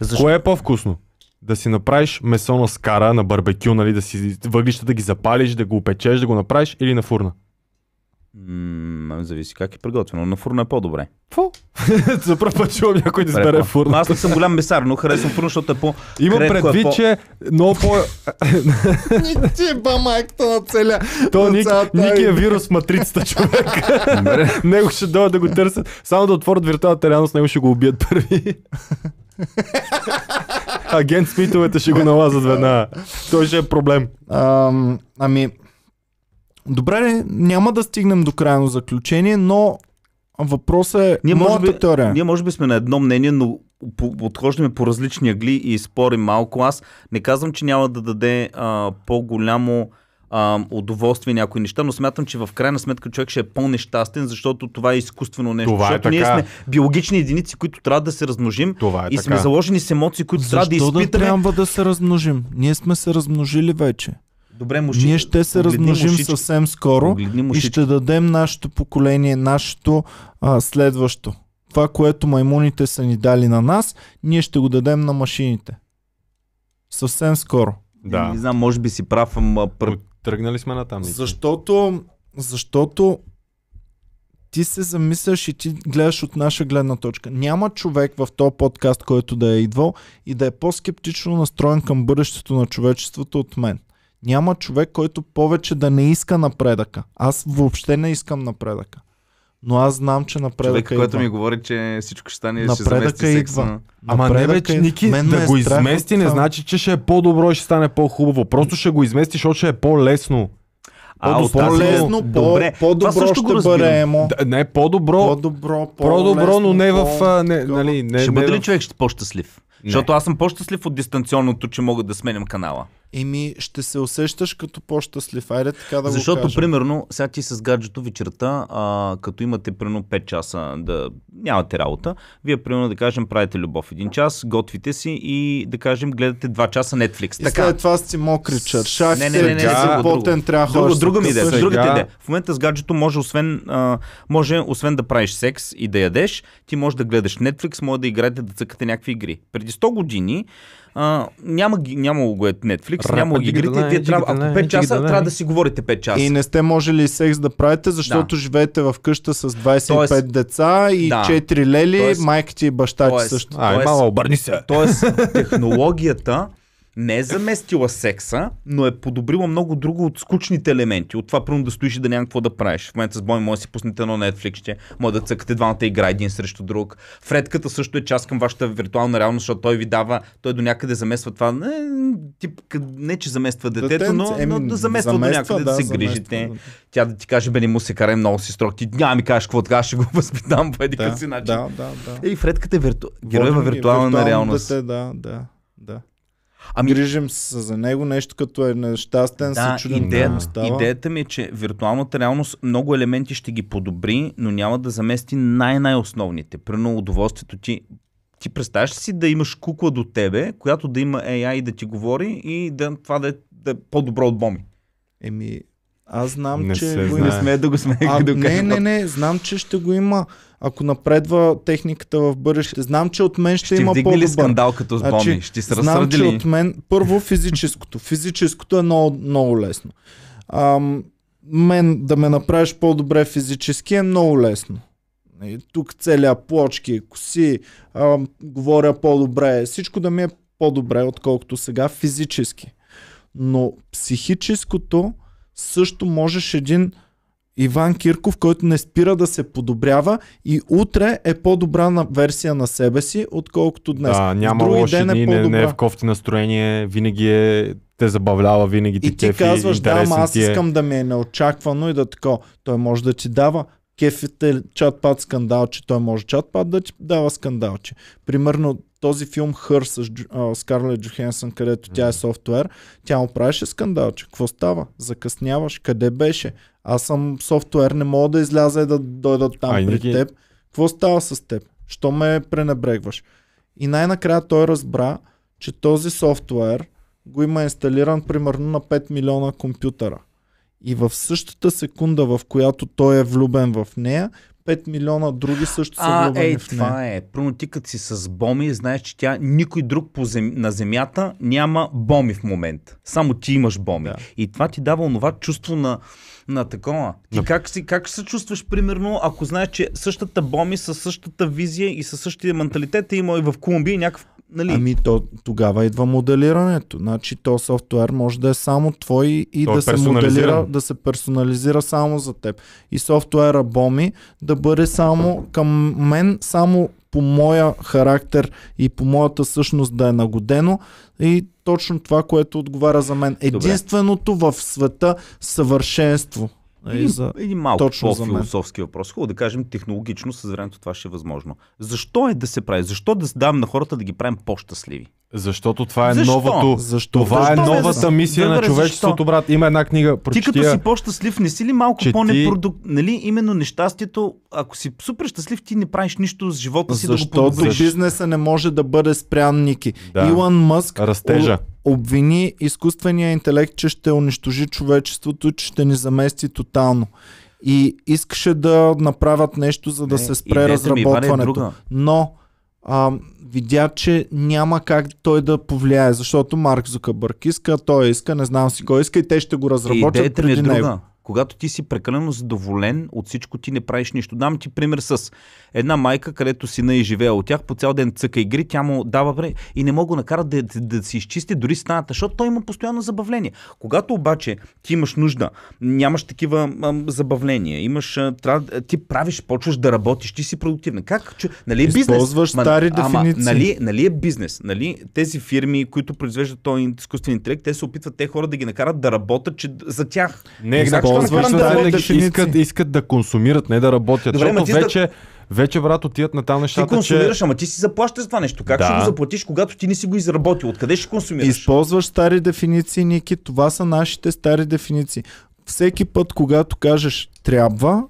Защо? Кое е по-вкусно? да си направиш месо на скара, на барбекю, нали, да си въглищата да ги запалиш, да го опечеш, да го направиш или на фурна? М- ами зависи как е приготвено. На фурна е по-добре. Фу? За първ път чувам някой да избере фурна. Аз не съм голям месар, но харесвам фурна, защото е по Има е предвид, че много по... Ти е бамайката на целя. То Ник, Ники е вирус матрицата, човек. него ще дойдат да го търсят. Само да отворят виртуалната реалност, него ще го убият първи. Агент Смитовете ще го налазат веднага. Той ще е проблем. ами, Добре, няма да стигнем до крайно заключение, но въпросът е ние моята може би, теория. Ние може би сме на едно мнение, но подхождаме по различни агли и спорим малко. Аз не казвам, че няма да даде а, по-голямо а, удоволствие някои неща, но смятам, че в крайна сметка човек ще е по-нещастен, защото това е изкуствено нещо. Това е защото така. ние сме биологични единици, които трябва да се размножим това е и така. сме заложени с емоции, които Защо трябва да изпитаме. Защо да трябва да се размножим? Ние сме се размножили вече. Добре, муши, Ние ще се размножим мушички. съвсем скоро и ще дадем нашето поколение, нашето а, следващо. Това, което маймуните са ни дали на нас, ние ще го дадем на машините. Съвсем скоро. Да. Не, не знам, може би си прав, ама... Пр... Тръгнали сме на там. Защото, защото ти се замисляш и ти гледаш от наша гледна точка. Няма човек в този подкаст, който да е идвал и да е по-скептично настроен към бъдещето на човечеството от мен. Няма човек, който повече да не иска напредъка. Аз въобще не искам напредъка. Но аз знам, че напредъка Човек, който ми говори, че всичко ще стане, напредъка ще замести секса. Ама напредъка не вече, Ники, мен да го измести не значи, че ще е по-добро и ще стане по-хубаво. Просто ще го измести, защото ще е по-лесно. А, от по-лесно, добре. по-добро също ще го бъде емо. Да, не, по-добро, по-добро, по-добро но не в... Не, нали, не, ще бъде ли човек по-щастлив? Защото аз съм по-щастлив от дистанционното, че мога да сменям канала. Еми, ще се усещаш като по-щастлив. Айде така да Защото, го Защото, примерно, сега ти с гаджето вечерта, а, като имате примерно 5 часа да нямате работа, вие примерно да кажем правите любов един час, готвите си и да кажем гледате 2 часа Netflix. И така. след това си мокри чаршак, не, не, не, не, не, сега, не потен трябва друго, друга ми идея, другата идея. В момента с гаджето може освен, а, може освен да правиш секс и да ядеш, ти може да гледаш Netflix, може да играете да цъкате някакви игри. Преди 100 години а, няма, няма го е Netflix, Рапа, няма ги игрите. Да, е, трябва, ако 5 е, часа, е. трябва да си говорите 5 часа. И не сте можели секс да правите, защото да. живеете в къща с 25 тоест, деца и да. 4 лели, тоест, майка ти и баща ти също. Ай, тоест, мала, обърни се. Тоест, технологията не е заместила секса, но е подобрила много друго от скучните елементи. От това, първо да стоиш и да няма какво да правиш. В момента с Бой може да си пуснете едно Netflix, може да цъкате двамата игра един срещу друг. Фредката също е част към вашата виртуална реалност, защото той ви дава, той до някъде замества това. Не, тип, не че замества детето, Детенц, но, еми, но ами, да замества, замества до някъде да, да се грижите. Замества, Тя да ти каже, бе, не му се карай много си строг. Ти няма ми кажеш какво така, ще го възпитам по един да, си начин. Да, да, да. И Фредката е вирту... герой във виртуална реалност. Дете, да, да, да. Ами... Грижим се за него, нещо като е нещастен, да, се чудим идея, да става. Идеята ми е, че виртуалната реалност много елементи ще ги подобри, но няма да замести най-най-основните. Примерно удоволствието ти ти представяш си да имаш кукла до тебе, която да има AI и да ти говори и да това да е, да е по-добро от Боми? Еми, аз знам, не че... Се го... Не сме да го сме а, да Не, не, не, знам, че ще го има. Ако напредва техниката в бъдеще, знам, че от мен ще, ще има по-добър. Ще скандал като с Значи, ще се Знам, че от мен... Първо физическото. Физическото е много, много лесно. Ам, мен да ме направиш по-добре физически е много лесно. И тук целя плочки, коси, ам, говоря по-добре. Всичко да ми е по-добре, отколкото сега физически. Но психическото също можеш един Иван Кирков, който не спира да се подобрява и утре е по-добра на версия на себе си, отколкото днес. Да, няма Други лоши ден е не, не е в кофти настроение, винаги е те забавлява, винаги ти И ти кефи, казваш, да, ама аз е. искам е. да ми е неочаквано и да тако. Той може да ти дава кефите чат-пат пат скандалче, той може чат-пат да ти дава скандалче. Примерно този филм Хър с uh, Скарлет Джохенсън, където mm. тя е софтуер, тя му правеше скандалче. Какво става? Закъсняваш? Къде беше? Аз съм софтуер, не мога да изляза и да дойда там Ай, при не... теб. Какво става с теб? Що ме пренебрегваш? И най-накрая той разбра, че този софтуер го има инсталиран примерно на 5 милиона компютъра. И в същата секунда, в която той е влюбен в нея, 5 милиона други също са а, влюбени ей, в нея. това е. Първо ти като си с боми, знаеш, че тя никой друг по зем... на земята няма боми в момента. Само ти имаш боми. Да. И това ти дава онова чувство на, на такова. Ти да. как, си, как се чувстваш, примерно, ако знаеш, че същата боми със същата визия и със същия менталитет е има и в Колумбия някакъв Нали? Ами то, тогава идва моделирането. Значи то софтуер може да е само твой и е да е се моделира, да се персонализира само за теб. И софтуера Боми да бъде само към мен, само по моя характер и по моята същност да е нагодено и точно това, което отговаря за мен. Единственото Добре. в света съвършенство. Нали, един, за... един малко Точно по-философски въпрос. Хубаво да кажем, технологично с времето това ще е възможно. Защо е да се прави? Защо да давам на хората да ги правим по-щастливи? Защото това е защо? новото. Защо? Това е защо? е новата мисия Добре, на човечеството, брат. Има една книга. Прочетия, Ти като си по-щастлив, не си ли малко по непродук Ти... Нали, именно нещастието, ако си супер щастлив, ти не правиш нищо с живота си Защото да го подобриш. бизнеса не може да бъде спрян, Ники. Да. Илон Мъск Растежа. обвини изкуствения интелект, че ще унищожи човечеството, че ще ни замести тотално и искаше да направят нещо, за да не, се спре е разработването. Ми, Иване, Но а, видя, че няма как той да повлияе, защото Марк Зукабърк иска, той иска, не знам си кой иска и те ще го разработят Идеята е преди е друга. него когато ти си прекалено задоволен от всичко, ти не правиш нищо. Дам ти пример с една майка, където сина е живее от тях, по цял ден цъка игри, тя му дава време и не мога накара да, да, да си изчисти дори станата, защото той има постоянно забавление. Когато обаче ти имаш нужда, нямаш такива ам, забавления, имаш, а, трябва, ти правиш, почваш да работиш, ти си продуктивен. Как? Че, нали е бизнес? Използваш Ма, стари ама, дефиниции. нали, нали е бизнес? Нали, тези фирми, които произвеждат този изкуствен интелект, те се опитват те хора да ги накарат да работят че, за тях. Не, Не развършва да, да, да искат, искат да консумират, не да работят. Добре, защото вече, вече, брат, отиват на там нещата. Ти консумираш, че... ама ти си заплащаш за това нещо. Как да. ще го заплатиш, когато ти не си го изработил? Откъде ще консумираш? Използваш стари дефиниции, Ники. Това са нашите стари дефиниции. Всеки път, когато кажеш трябва,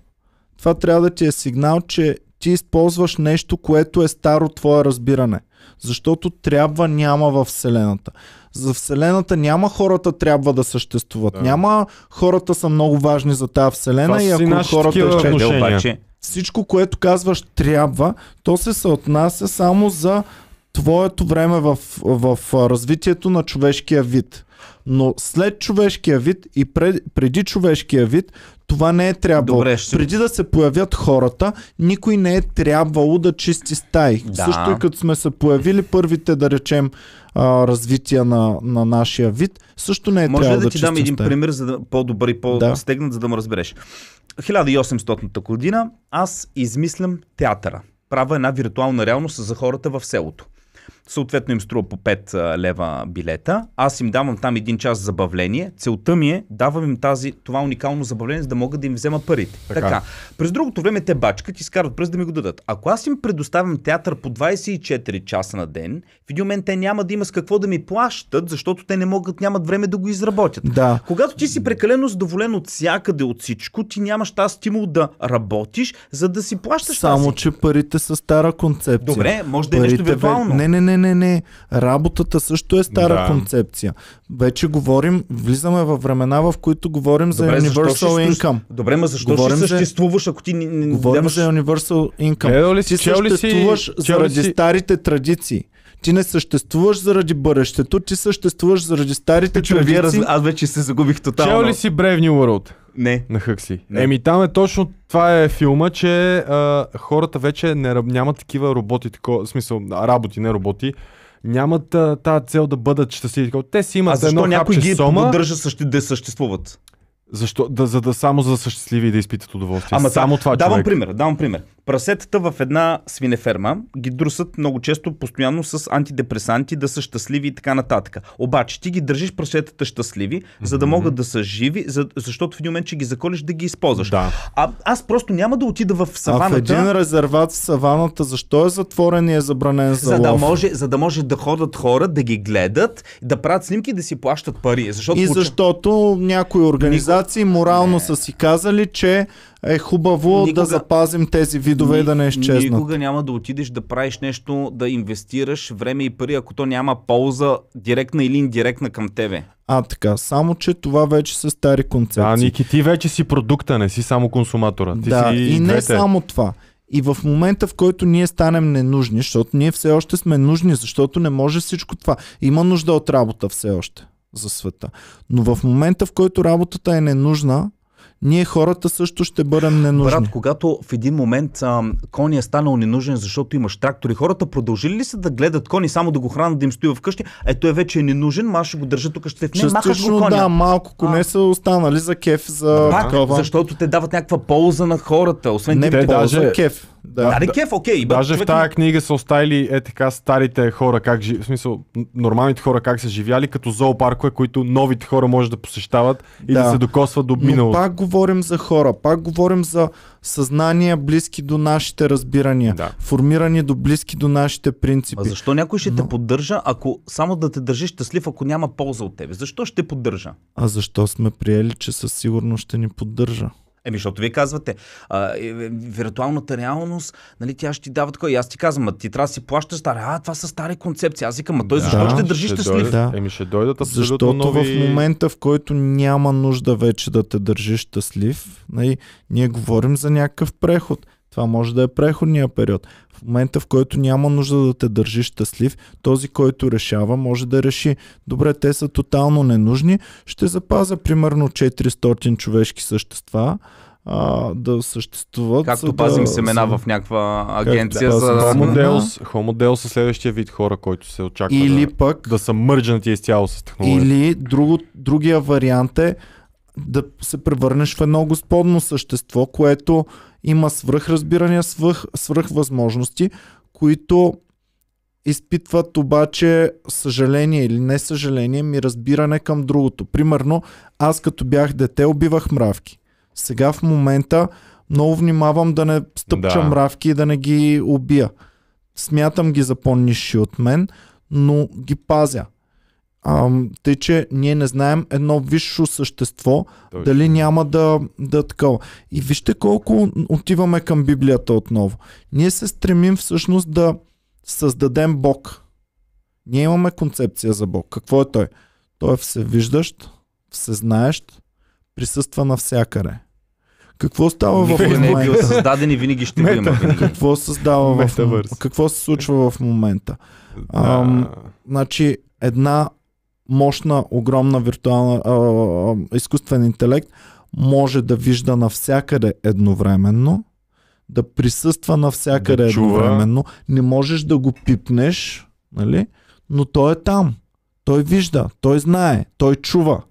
това трябва да ти е сигнал, че ти използваш нещо, което е старо твое разбиране. Защото трябва няма в Вселената. За Вселената няма хората трябва да съществуват. Да. Няма хората са много важни за тази Вселена Това и ако хората изчезнат, е обаче... всичко, което казваш трябва, то се съотнася само за твоето време в, в, в развитието на човешкия вид. Но след човешкия вид и пред, преди човешкия вид, това не е трябвало. Добре, ще... Преди да се появят хората, никой не е трябвало да чисти стаи. Да. Също и като сме се появили първите, да речем, развития на, на нашия вид, също не е Може трябвало да, да ти дам един стаи. пример, за да по-добър и по-стегнат, да. за да му разбереш. 1800-та година аз измислям театъра. Права една виртуална реалност за хората в селото съответно им струва по 5 лева билета. Аз им давам там един час забавление. Целта ми е, давам им тази, това уникално забавление, за да могат да им взема парите. Така. така. През другото време те бачкат и скарат пръст да ми го дадат. Ако аз им предоставям театър по 24 часа на ден, в един момент те няма да има с какво да ми плащат, защото те не могат, нямат време да го изработят. Да. Когато ти си прекалено задоволен от всякъде, от всичко, ти нямаш тази стимул да работиш, за да си плащаш. Само, тази. че парите са стара концепция. Добре, може да е парите нещо виртуално. Не, не, не, не, не. Работата също е стара да. концепция. Вече говорим, влизаме във времена, в които говорим Добре, за Universal защо Income. Добре, ма защо говорим ще съществуваш, ако ти не, не Говорим нямаш... за Universal Income. Е, ли си, ти съществуваш ли си, заради ли си... старите традиции. Ти не съществуваш заради бъдещето, ти съществуваш заради старите Пичо, традиции. Раз... Аз вече се загубих тотално. Чел ли си Brave New World? Не. На Хъкси. Не. Еми там е точно това е филма, че а, хората вече не, нямат такива роботи, тако, в смисъл работи, не роботи нямат тази цел да бъдат щастливи. Те си имат а защо едно някой ги сома, поддържа същи, да съществуват? Защо? Да, за да, само за да са щастливи и да изпитат удоволствие. Ама само това, това давам човек. пример, давам пример. Прасетата в една свинеферма ги друсат много често постоянно с антидепресанти, да са щастливи и така нататък. Обаче ти ги държиш прасетата щастливи, за да могат да са живи, за, защото в един момент че ги заколиш да ги използваш. Да. А, аз просто няма да отида в саваната. А в един резерват в саваната, защо е затворен и е забранен за, за да лов? може, За да може да ходят хора, да ги гледат, да правят снимки и да си плащат пари. Защото и защото някои организации морално не. са си казали, че е хубаво никога, да запазим тези видове ни, и да не е изчезнат. Никога няма да отидеш да правиш нещо, да инвестираш време и пари, ако то няма полза директна или индиректна към тебе. А, така. Само, че това вече са стари концепции. Да, Ники, ти вече си продукта, не си само консуматора. Ти да, си и двете. не само това. И в момента, в който ние станем ненужни, защото ние все още сме нужни, защото не може всичко това. Има нужда от работа все още за света. Но в момента, в който работата е ненужна, ние хората също ще бъдем ненужни. Брат, когато в един момент а, кони е станал ненужен, защото имаш трактори, хората продължили ли са да гледат кони, само да го хранят, да им стои вкъщи? Е, той вече е ненужен, ма ще го държа тук, ще не, махаш го коня. да, малко коне са останали за кеф, за Пак, такова. Защото те дават някаква полза на хората, освен не, те, даже полза. Е, кеф. Да, да, да кеф, окей. Бъд, даже в тази книга са оставили е така старите хора, как, в смисъл нормалните хора как са живяли, като зоопаркове, които новите хора може да посещават и да, да се докосват до миналото. пак говорим за хора, пак говорим за съзнания близки до нашите разбирания, да. формирани до близки до нашите принципи. А защо някой ще Но... те поддържа, ако само да те държи щастлив, ако няма полза от тебе? Защо ще те поддържа? А защо сме приели, че със сигурност ще ни поддържа? Еми, защото вие казвате, а, е, е, виртуалната реалност, нали, тя ще ти дава такова. И аз ти казвам, а ти трябва да си плащаш стара. А, това са стари концепции. Аз викам, а той да, защо ще държи ще щастлив? Да. Еми, ще дойдат абсолютно Защото нови... в момента, в който няма нужда вече да те държи щастлив, нали, ние говорим за някакъв преход. Това може да е преходния период. В момента, в който няма нужда да те държи щастлив, този, който решава, може да реши. Добре, те са тотално ненужни. Ще запазя примерно 400 човешки същества, а, да съществуват. Както да, пазим семена в някаква агенция как, да, за... хомодел Deus, Homo са следващия вид хора, който се очаква Или да, пък... да са мърджнати изцяло с технологията. Или друго, другия вариант е да се превърнеш в едно господно същество, което има свръхразбирания, свръх, свръхвъзможности, които изпитват обаче съжаление или не съжаление ми разбиране към другото. Примерно, аз като бях дете убивах мравки. Сега в момента много внимавам да не стъпча да. мравки и да не ги убия. Смятам ги за по-низши от мен, но ги пазя тъй, че ние не знаем едно висше същество Той дали няма да, да е такова. И вижте колко отиваме към Библията отново. Ние се стремим всъщност да създадем Бог. Ние имаме концепция за Бог. Какво е Той? Той е всевиждащ, всезнаещ, присъства навсякъде. Какво става в е момента? Е създадени винаги ще го има. Какво създава в Какво се случва в момента? Ам, значи една мощна, огромна виртуална а, а, изкуствен интелект може да вижда навсякъде едновременно, да присъства навсякъде да чува. едновременно. Не можеш да го пипнеш, нали? но той е там. Той вижда, той знае, той чува.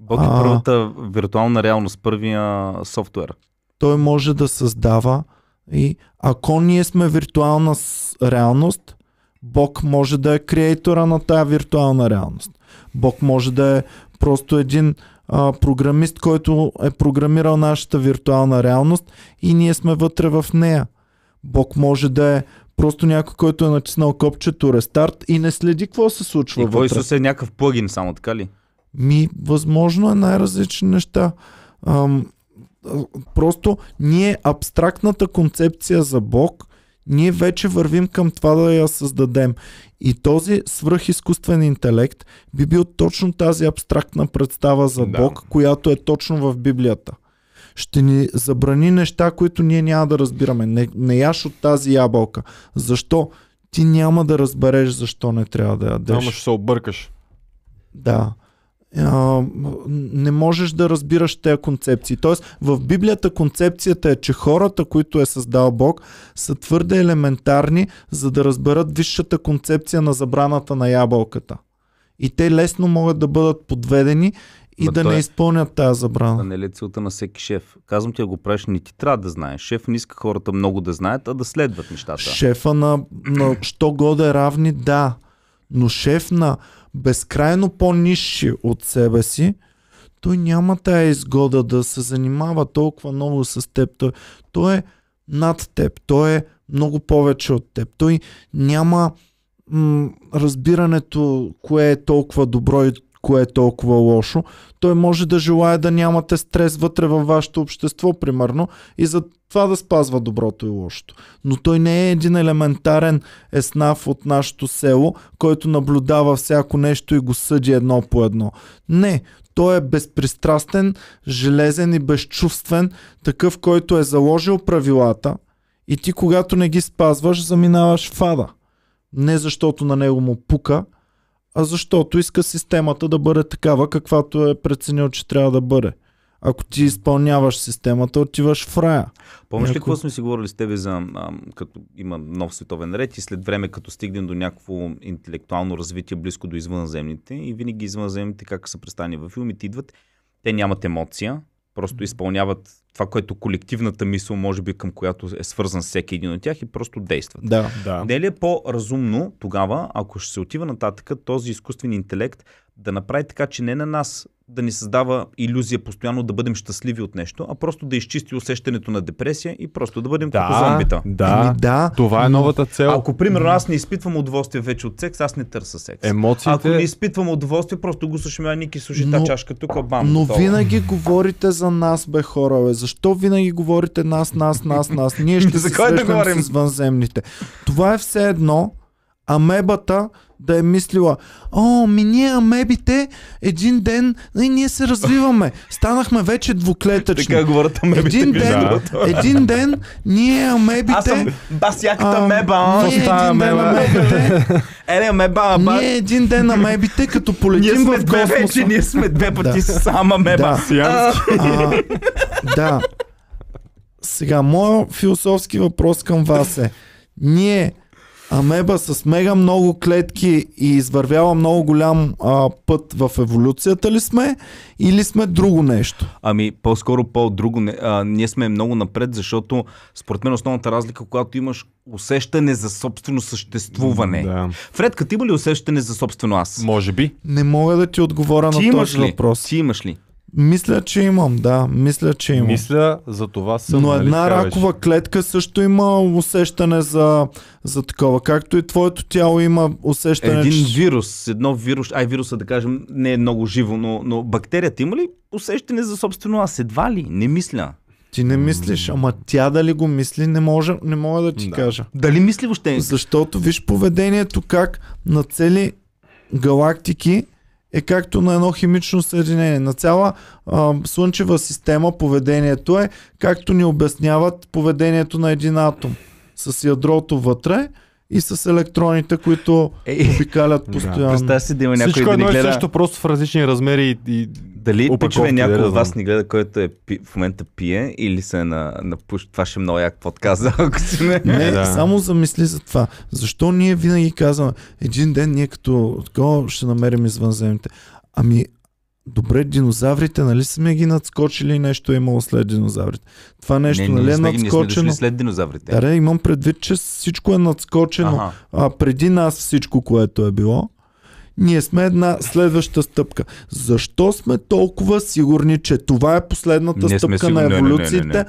Бог е първата виртуална реалност, първия софтуер. Той може да създава и ако ние сме виртуална реалност, Бог може да е креатора на тази виртуална реалност. Бог може да е просто един а, програмист, който е програмирал нашата виртуална реалност и ние сме вътре в нея. Бог може да е просто някой, който е натиснал копчето рестарт и не следи какво се случва. И вътре. Исус е някакъв плагин само, така ли? Ми, възможно е най-различни неща. Ам, просто ние абстрактната концепция за Бог ние вече вървим към това да я създадем. И този свръхизкуствен интелект би бил точно тази абстрактна представа за да. Бог, която е точно в Библията. Ще ни забрани неща, които ние няма да разбираме. Не, не яш от тази ябълка. Защо? Ти няма да разбереш защо не трябва да ядеш. Ама ще се объркаш. Да не можеш да разбираш тези концепции. Тоест, в Библията концепцията е, че хората, които е създал Бог, са твърде елементарни, за да разберат висшата концепция на забраната на ябълката. И те лесно могат да бъдат подведени и Но да не е... изпълнят тази забрана. Да не е целта на всеки шеф. Казвам ти, ако правиш, не ти трябва да знаеш. Шеф не иска хората много да знаят, а да следват нещата. Шефа на, на що года е равни, да. Но шеф на безкрайно по нищи от себе си, той няма тая изгода да се занимава толкова много с теб. Той, той е над теб, той е много повече от теб. Той няма м- разбирането кое е толкова добро и кое е толкова лошо. Той може да желая да нямате стрес вътре във вашето общество, примерно, и за това да спазва доброто и лошото. Но той не е един елементарен еснав от нашето село, който наблюдава всяко нещо и го съди едно по едно. Не, той е безпристрастен, железен и безчувствен, такъв, който е заложил правилата и ти когато не ги спазваш, заминаваш в ада. Не защото на него му пука, а защото иска системата да бъде такава, каквато е преценил, че трябва да бъде. Ако ти изпълняваш системата, отиваш в рая. Помниш ли Няко... какво сме си говорили с тебе за а, като има нов световен ред и след време като стигнем до някакво интелектуално развитие близко до извънземните и винаги извънземните как са представени във филмите идват, те нямат емоция, просто изпълняват това, което колективната мисъл, може би, към която е свързан всеки един от тях и просто действат. Да, да. Не ли е по-разумно тогава, ако ще се отива нататък, този изкуствен интелект да направи така, че не на нас да ни създава иллюзия постоянно да бъдем щастливи от нещо, а просто да изчисти усещането на депресия и просто да бъдем да, като зомбита. Да, ами, да, това е новата цел. Ако, примерно, аз не изпитвам удоволствие вече от секс, аз не търся секс. Емоциите... Ако не изпитвам удоволствие, просто го а Ники, суши но, чашка тук, бам. Но това. винаги говорите за нас, бе хора, бе, защо винаги говорите нас, нас, нас, нас? Ние ще се срещнем да говорим? с вънземните. Това е все едно амебата да е мислила, о, ми ние амебите, един ден, и ние се развиваме. Станахме вече двуклетъчни. Така говорят амебите. Един ден, да. един ден ние амебите... Аз съм басяката амеба. Ние един ден амебите... Еле, амеба, аба. Ние един ден амебите, като полетим в космоса... Вече, ние сме две пъти да. сам амеба. Да. А, да. Сега, моят философски въпрос към вас е, ние Амеба с мега много клетки и извървява много голям а, път в еволюцията ли сме или сме друго нещо? Ами по-скоро по-друго. Не, а, ние сме много напред, защото според мен основната разлика, когато имаш усещане за собствено съществуване. Да. Фредка, ти има ли усещане за собствено аз? Може би. Не мога да ти отговоря ти на този въпрос. Ти имаш ли? Мисля, че имам, да. Мисля, че имам. Мисля, за това съм. Но нали, една нали, ракова вече? клетка също има усещане за, за такова. Както и твоето тяло има усещане. Един че... вирус, едно вирус, ай вируса да кажем не е много живо, но, но бактерията има ли усещане за собствено аз? Едва ли? Не мисля. Ти не мислиш, ама тя дали го мисли, не, може, не мога да ти да. кажа. Дали мисли въобще? Защото виж поведението как на цели галактики е както на едно химично съединение. На цяла а, слънчева система поведението е както ни обясняват поведението на един атом. С ядрото вътре и с електроните, които обикалят постоянно. Да, Представя си да има някой Всичко да ни гледа... едно и също, просто в различни размери и, и дали пичове някой е от вас ни гледа, който е, пи, в момента пие или се е на, на пуш? Това ще е много як подказа, ако си не. Не, да. само замисли за това. Защо ние винаги казваме, един ден ние като такова ще намерим извънземните? Ами, добре, динозаврите, нали сме ги надскочили и нещо е имало след динозаврите? Това нещо, не, нали е не е сме, надскочено? Не сме след динозаврите. Да, имам предвид, че всичко е надскочено. Ага. А преди нас всичко, което е било ние сме една следваща стъпка. Защо сме толкова сигурни, че това е последната не стъпка на еволюцията не, не, не,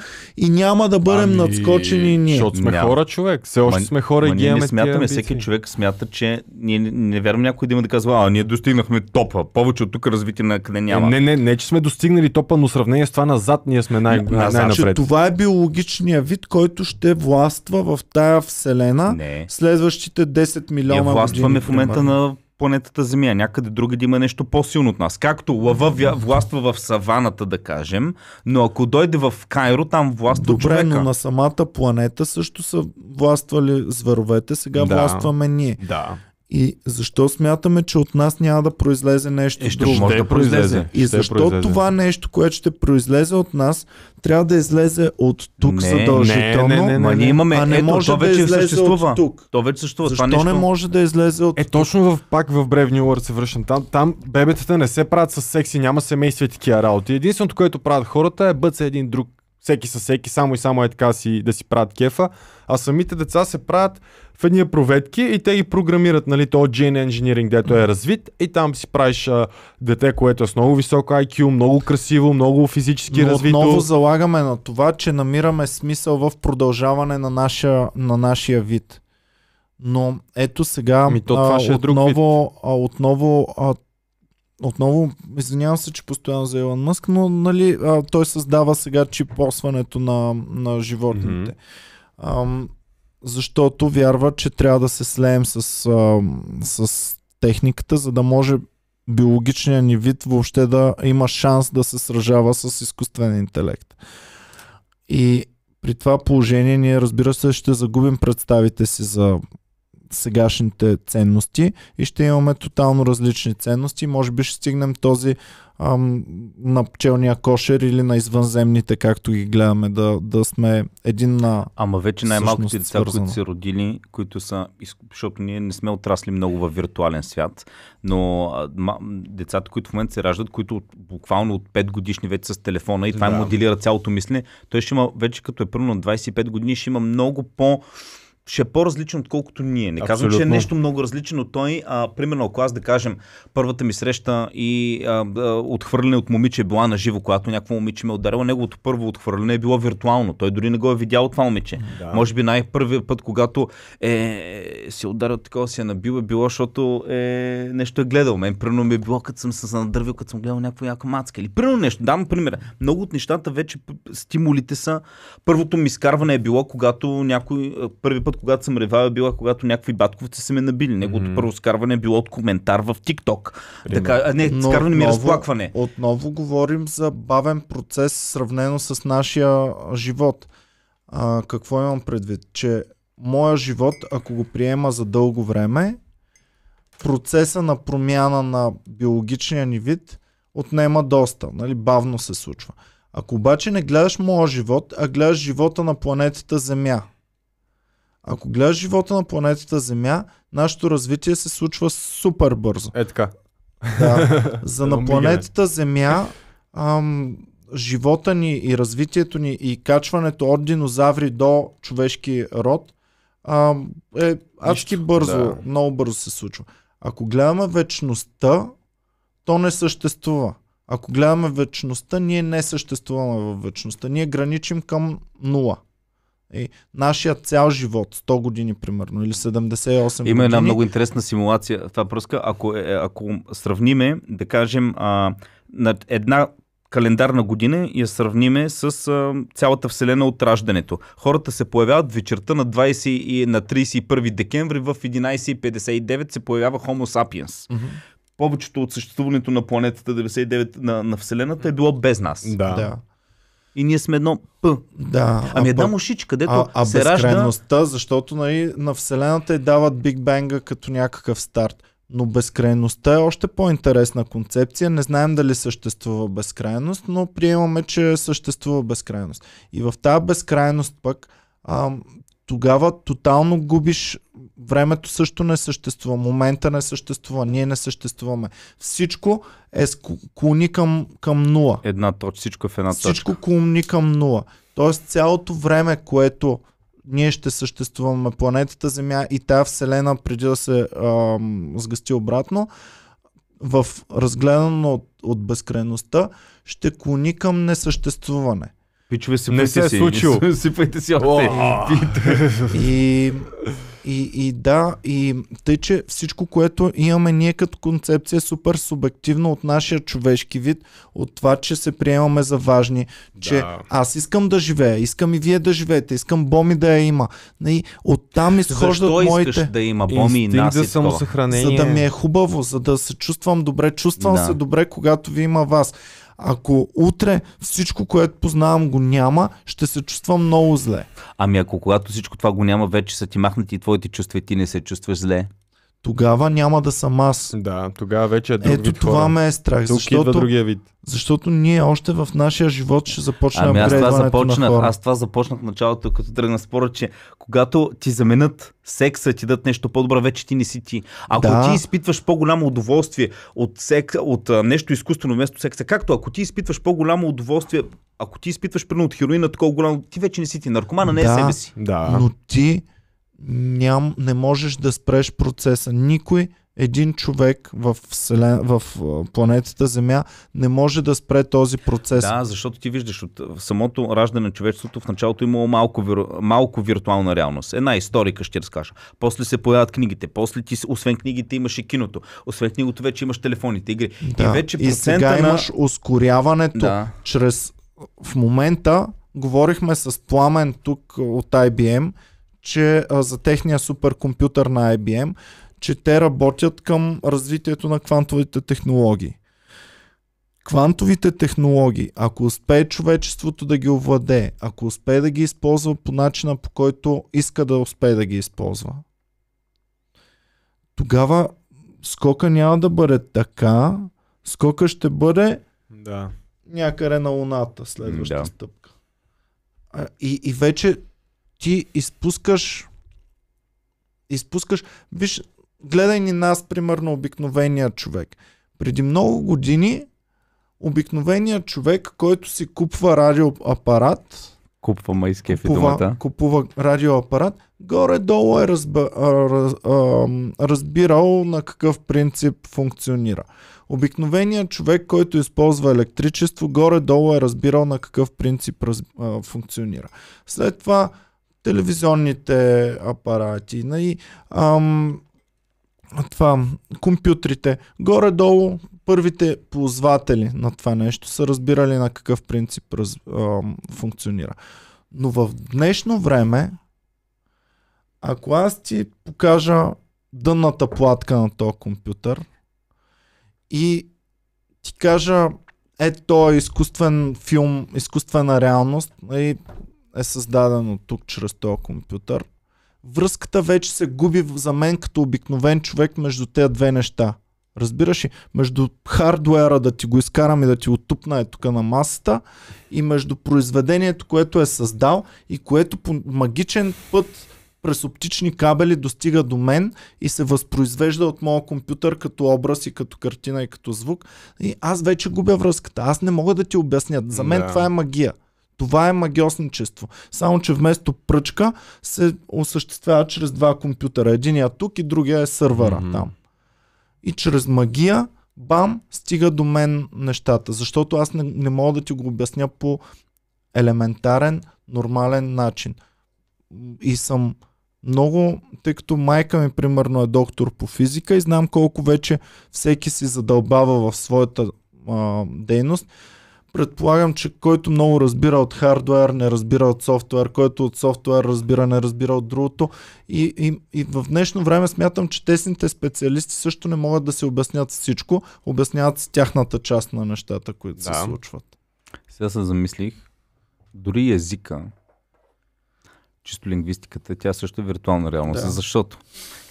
не. и няма да бъдем ами... надскочени ние? Защото сме няма. хора, човек. Все още ма, сме хора ма, и ние не смятаме, всеки човек смята, че ние не, не някой да има да казва, а ние достигнахме топа. Повече от тук развитие на къде няма. Не, не, не, че сме достигнали топа, но сравнение с това назад ние сме най- най- значи, най-напред. Това е биологичният вид, който ще властва в тая вселена не. следващите 10 милиона години. властваме в момента на планетата Земя. Някъде друга да има нещо по-силно от нас. Както лъва властва в саваната, да кажем, но ако дойде в Кайро, там властва Добре, човека. но на самата планета също са властвали зверовете, сега да. властваме ние. Да. И защо смятаме, че от нас няма да произлезе нещо е, ще друго? Ще да произлезе. И ще защо произлезе. това нещо, което ще произлезе от нас, трябва да излезе от тук не, задължително, не, не, не, не, не. ние имаме, а не ето, може то вече да излезе съществува. от тук. То вече съществува. Защо това нещо... не може да излезе от е, тук? Точно в, пак в Бревни Уър се връщам. Там, там бебетата не се правят с секси, няма семейства и такива работи. Единственото, което правят хората е бъд един друг всеки със всеки, само и само е така си, да си правят кефа, а самите деца се правят в едни проветки и те ги програмират, нали, то Gene Engineering, дето е развит и там си правиш а, дете, което е с много високо IQ, много красиво, много физически Но развито. Отново залагаме на това, че намираме смисъл в продължаване на, наша, на нашия вид. Но ето сега ми, то, това а, ще отново, е друг вид. а, отново а, отново, извинявам се, че постоянно за Илон Мъск, но нали, а, той създава сега чипосването на, на животните. Mm-hmm. А, защото вярва, че трябва да се слеем с, а, с техниката, за да може биологичният ни вид въобще да има шанс да се сражава с изкуствен интелект. И при това положение ние разбира се ще загубим представите си за сегашните ценности и ще имаме тотално различни ценности. Може би ще стигнем този ам, на пчелния кошер или на извънземните, както ги гледаме, да, да сме един на. Ама вече най ти деца, които са родили, които са. Защото ние не сме отрасли много във виртуален свят, но децата, които в момента се раждат, които буквално от 5 годишни вече с телефона и това моделира цялото мислене, той ще има вече като е на 25 години, ще има много по- ще е по-различен, отколкото ние. Не казвам, Абсолютно. че е нещо много различно от той. А, примерно, ако аз да кажем, първата ми среща и а, а, отхвърляне от момиче е била на живо, когато някакво момиче ме е ударило, неговото първо отхвърляне е било виртуално. Той дори не го е видял това момиче. Да. Може би най-първият път, когато е, се ударил такова, си е набил, е било, защото е, нещо е гледал. Мен, примерно, ми е било, като съм се надървил, като съм гледал някаква яка мацка. Или примерно нещо. Дам пример. Много от нещата вече стимулите са. Първото ми изкарване е било, когато някой първи път път, когато съм ревал, е била когато някакви батковци са ме набили. Неговото mm-hmm. първо скарване е било от коментар в Тикток. Така, а не, Но скарване ми е разплакване. Отново говорим за бавен процес, сравнено с нашия живот. А, какво имам предвид? Че моя живот, ако го приема за дълго време, процеса на промяна на биологичния ни вид отнема доста. Нали? Бавно се случва. Ако обаче не гледаш моя живот, а гледаш живота на планетата Земя, ако гледаш живота на планетата Земя, нашето развитие се случва супер бързо. Е така. Да. За на планетата Земя ам, живота ни и развитието ни и качването от динозаври до човешки род ам, е адски бързо, да. много бързо се случва. Ако гледаме вечността, то не съществува. Ако гледаме вечността, ние не съществуваме в вечността. Ние граничим към нула. И е, нашия цял живот, 100 години примерно, или 78 Има години. една много интересна симулация, това пръска. Ако, е, ако сравниме, да кажем, а, над една календарна година я сравниме с а, цялата Вселена от раждането. Хората се появяват вечерта на, 20 и, на 31 декември в 11.59 се появява Homo sapiens. Mm-hmm. Повечето от съществуването на планетата 99 на, на Вселената е било без нас. Да. да. И ние сме едно П. Да, ами една мушичка, където а, а се ражда... защото нали, на Вселената й дават Биг Бенга като някакъв старт. Но безкрайността е още по-интересна концепция. Не знаем дали съществува безкрайност, но приемаме, че съществува безкрайност. И в тази безкрайност пък а, тогава тотално губиш времето също не съществува, момента не съществува, ние не съществуваме. Всичко е клони към, към нула. Една точка, всичко е в една точка. Всичко клони към нула. Тоест цялото време, което ние ще съществуваме планетата Земя и тая Вселена преди да се ам, сгъсти обратно, в разгледано от, от безкрайността, ще клони към несъществуване. Пичове, си не се е случило. Сипайте си още. И и, и да, и тъй, че всичко, което имаме ние като концепция е супер субективно от нашия човешки вид, от това, че се приемаме за важни, че да. аз искам да живея, искам и вие да живеете, искам Боми да я има. И нали, оттам изхождат Защо моите... искаш да има Боми и нас за самосъхранение. За да ми е хубаво, за да се чувствам добре. Чувствам да. се добре, когато ви има вас ако утре всичко, което познавам го няма, ще се чувствам много зле. Ами ако когато всичко това го няма, вече са ти махнати и твоите чувства и ти не се чувстваш зле, тогава няма да съм аз. Да, тогава вече е друг Ето вид това хора. ме е страх, Тук защото, другия вид. защото ние още в нашия живот ще започнем ами аз това започнах, на хора. Аз това започнах в началото, като тръгна спора, че когато ти заменят секса, ти дадат нещо по-добро, вече ти не си ти. Ако да. ти изпитваш по-голямо удоволствие от, секс, от а, нещо изкуствено вместо секса, както ако ти изпитваш по-голямо удоволствие, ако ти изпитваш примерно от хероина такова голямо, ти вече не си ти наркомана, не е да, е себе си. Да. Но ти ням, не можеш да спреш процеса. Никой един човек в, вселен, в планетата Земя не може да спре този процес. Да, защото ти виждаш от самото раждане на човечеството в началото е имало малко, вир... малко виртуална реалност. Една историка ще разкажа. После се появят книгите, после ти, освен книгите имаш и киното, освен книгото вече имаш телефоните, игри. Да. И, вече и сега на... имаш ускоряването да. чрез в момента говорихме с Пламен тук от IBM, че а, за техния суперкомпютър на IBM, че те работят към развитието на квантовите технологии. Квантовите технологии, ако успее човечеството да ги овладе, ако успее да ги използва по начина по който иска да успее да ги използва, тогава скока няма да бъде така, скока ще бъде да. някъде на луната, следващата да. стъпка. И, и вече ти изпускаш изпускаш, виж, гледай ни нас, примерно, обикновения човек. Преди много години обикновеният човек, който си купва радиоапарат, купва майски е купува, купува радиоапарат, горе-долу е раз, разбирал на какъв принцип функционира. Обикновеният човек, който използва електричество, горе-долу е разбирал на какъв принцип раз, функционира. След това телевизионните апарати, и, нали, ам, това, компютрите. Горе-долу първите ползватели на това нещо са разбирали на какъв принцип раз, ам, функционира. Но в днешно време, ако аз ти покажа дънната платка на този компютър и ти кажа, е, то е изкуствен филм, изкуствена реалност, и нали, е създадено тук чрез този компютър, връзката вече се губи за мен като обикновен човек между тези две неща. Разбираш ли? Между хардуера да ти го изкарам и да ти оттупна е тук на масата и между произведението, което е създал и което по магичен път през оптични кабели достига до мен и се възпроизвежда от моя компютър като образ и като картина и като звук. И аз вече губя връзката. Аз не мога да ти обясня. За мен да. това е магия. Това е магиосничество. Само, че вместо пръчка се осъществява чрез два компютъра. Единия е тук и другия е сървъра mm-hmm. там. И чрез магия, бам, стига до мен нещата. Защото аз не, не мога да ти го обясня по елементарен, нормален начин. И съм много, тъй като майка ми примерно е доктор по физика и знам колко вече всеки си задълбава в своята а, дейност Предполагам, че който много разбира от хардвер, не разбира от софтуер, който от софтуер разбира, не разбира от другото. И, и, и в днешно време смятам, че тесните специалисти също не могат да се обяснят всичко, обясняват с тяхната част на нещата, които да. се случват. Сега се замислих, дори езика, чисто лингвистиката, тя също е виртуална реалност. Да. Защото,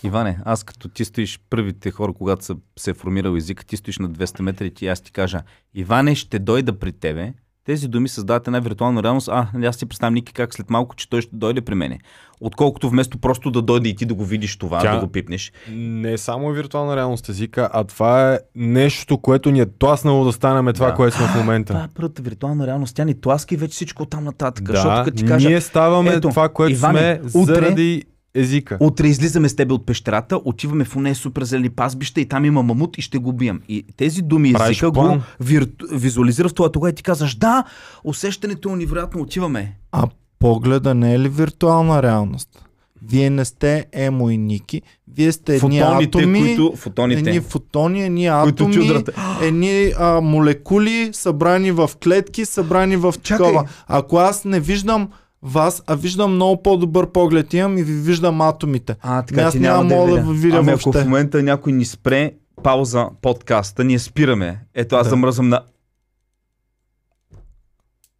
Иване, аз като ти стоиш първите хора, когато са, се е формирал език, ти стоиш на 200 метри и аз ти кажа, Иване, ще дойда при тебе, тези думи създават една виртуална реалност. А, аз си представям Ники как след малко, че той ще дойде при мене. Отколкото вместо просто да дойде и ти да го видиш това, Тя... да го пипнеш. Не е само виртуална реалност езика, а това е нещо, което ни е тласнало да станем това, да. което сме в момента. Това е първата виртуална реалност. Тя ни тласки вече всичко там нататък. Да, защото, ти кажа, ние ставаме ето, това, което Иване, сме утре, заради езика. Утре излизаме с тебе от пещерата, отиваме в уне супер зелени пазбища и там има мамут и ще го бием. И тези думи Правиш езика план. го вирту... визуализира в това тогава и ти казваш, да, усещането е невероятно, отиваме. А погледа не е ли виртуална реалност? Вие не сте Емо и Ники, вие сте фотоните, атоми, които, фотоните. едни фотони, едни атоми, едни а, молекули събрани в клетки, събрани в такова. Ако аз не виждам вас, а виждам много по-добър поглед имам и ви виждам атомите. А, така, аз няма, няма да, да ви видя ами, въобще. ако в момента някой ни спре, пауза, подкаста, ние спираме. Ето аз да. замръзвам на...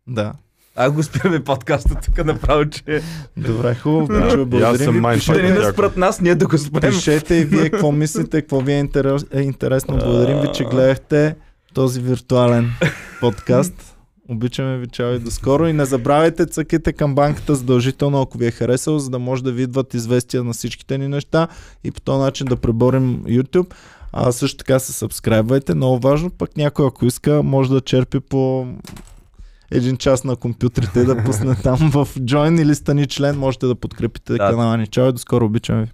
Да. А го спираме подкаста тук направо, че... Добре, хубаво, да, чу, благодарим. Аз съм Ще не спрат нас, ние да го спрем. Пишете и вие какво мислите, какво ви е, интерес, е интересно. Благодарим ви, че гледахте този виртуален подкаст. Обичаме ви, чао и до скоро. И не забравяйте, цъкайте към банката задължително, ако ви е харесало, за да може да ви идват известия на всичките ни неща и по този начин да преборим YouTube. А също така се сабскрайбвайте, много важно, пък някой ако иска може да черпи по един час на компютрите и да пусне там в Join или стани член, можете да подкрепите да. канала ни. Чао и до скоро, обичам ви.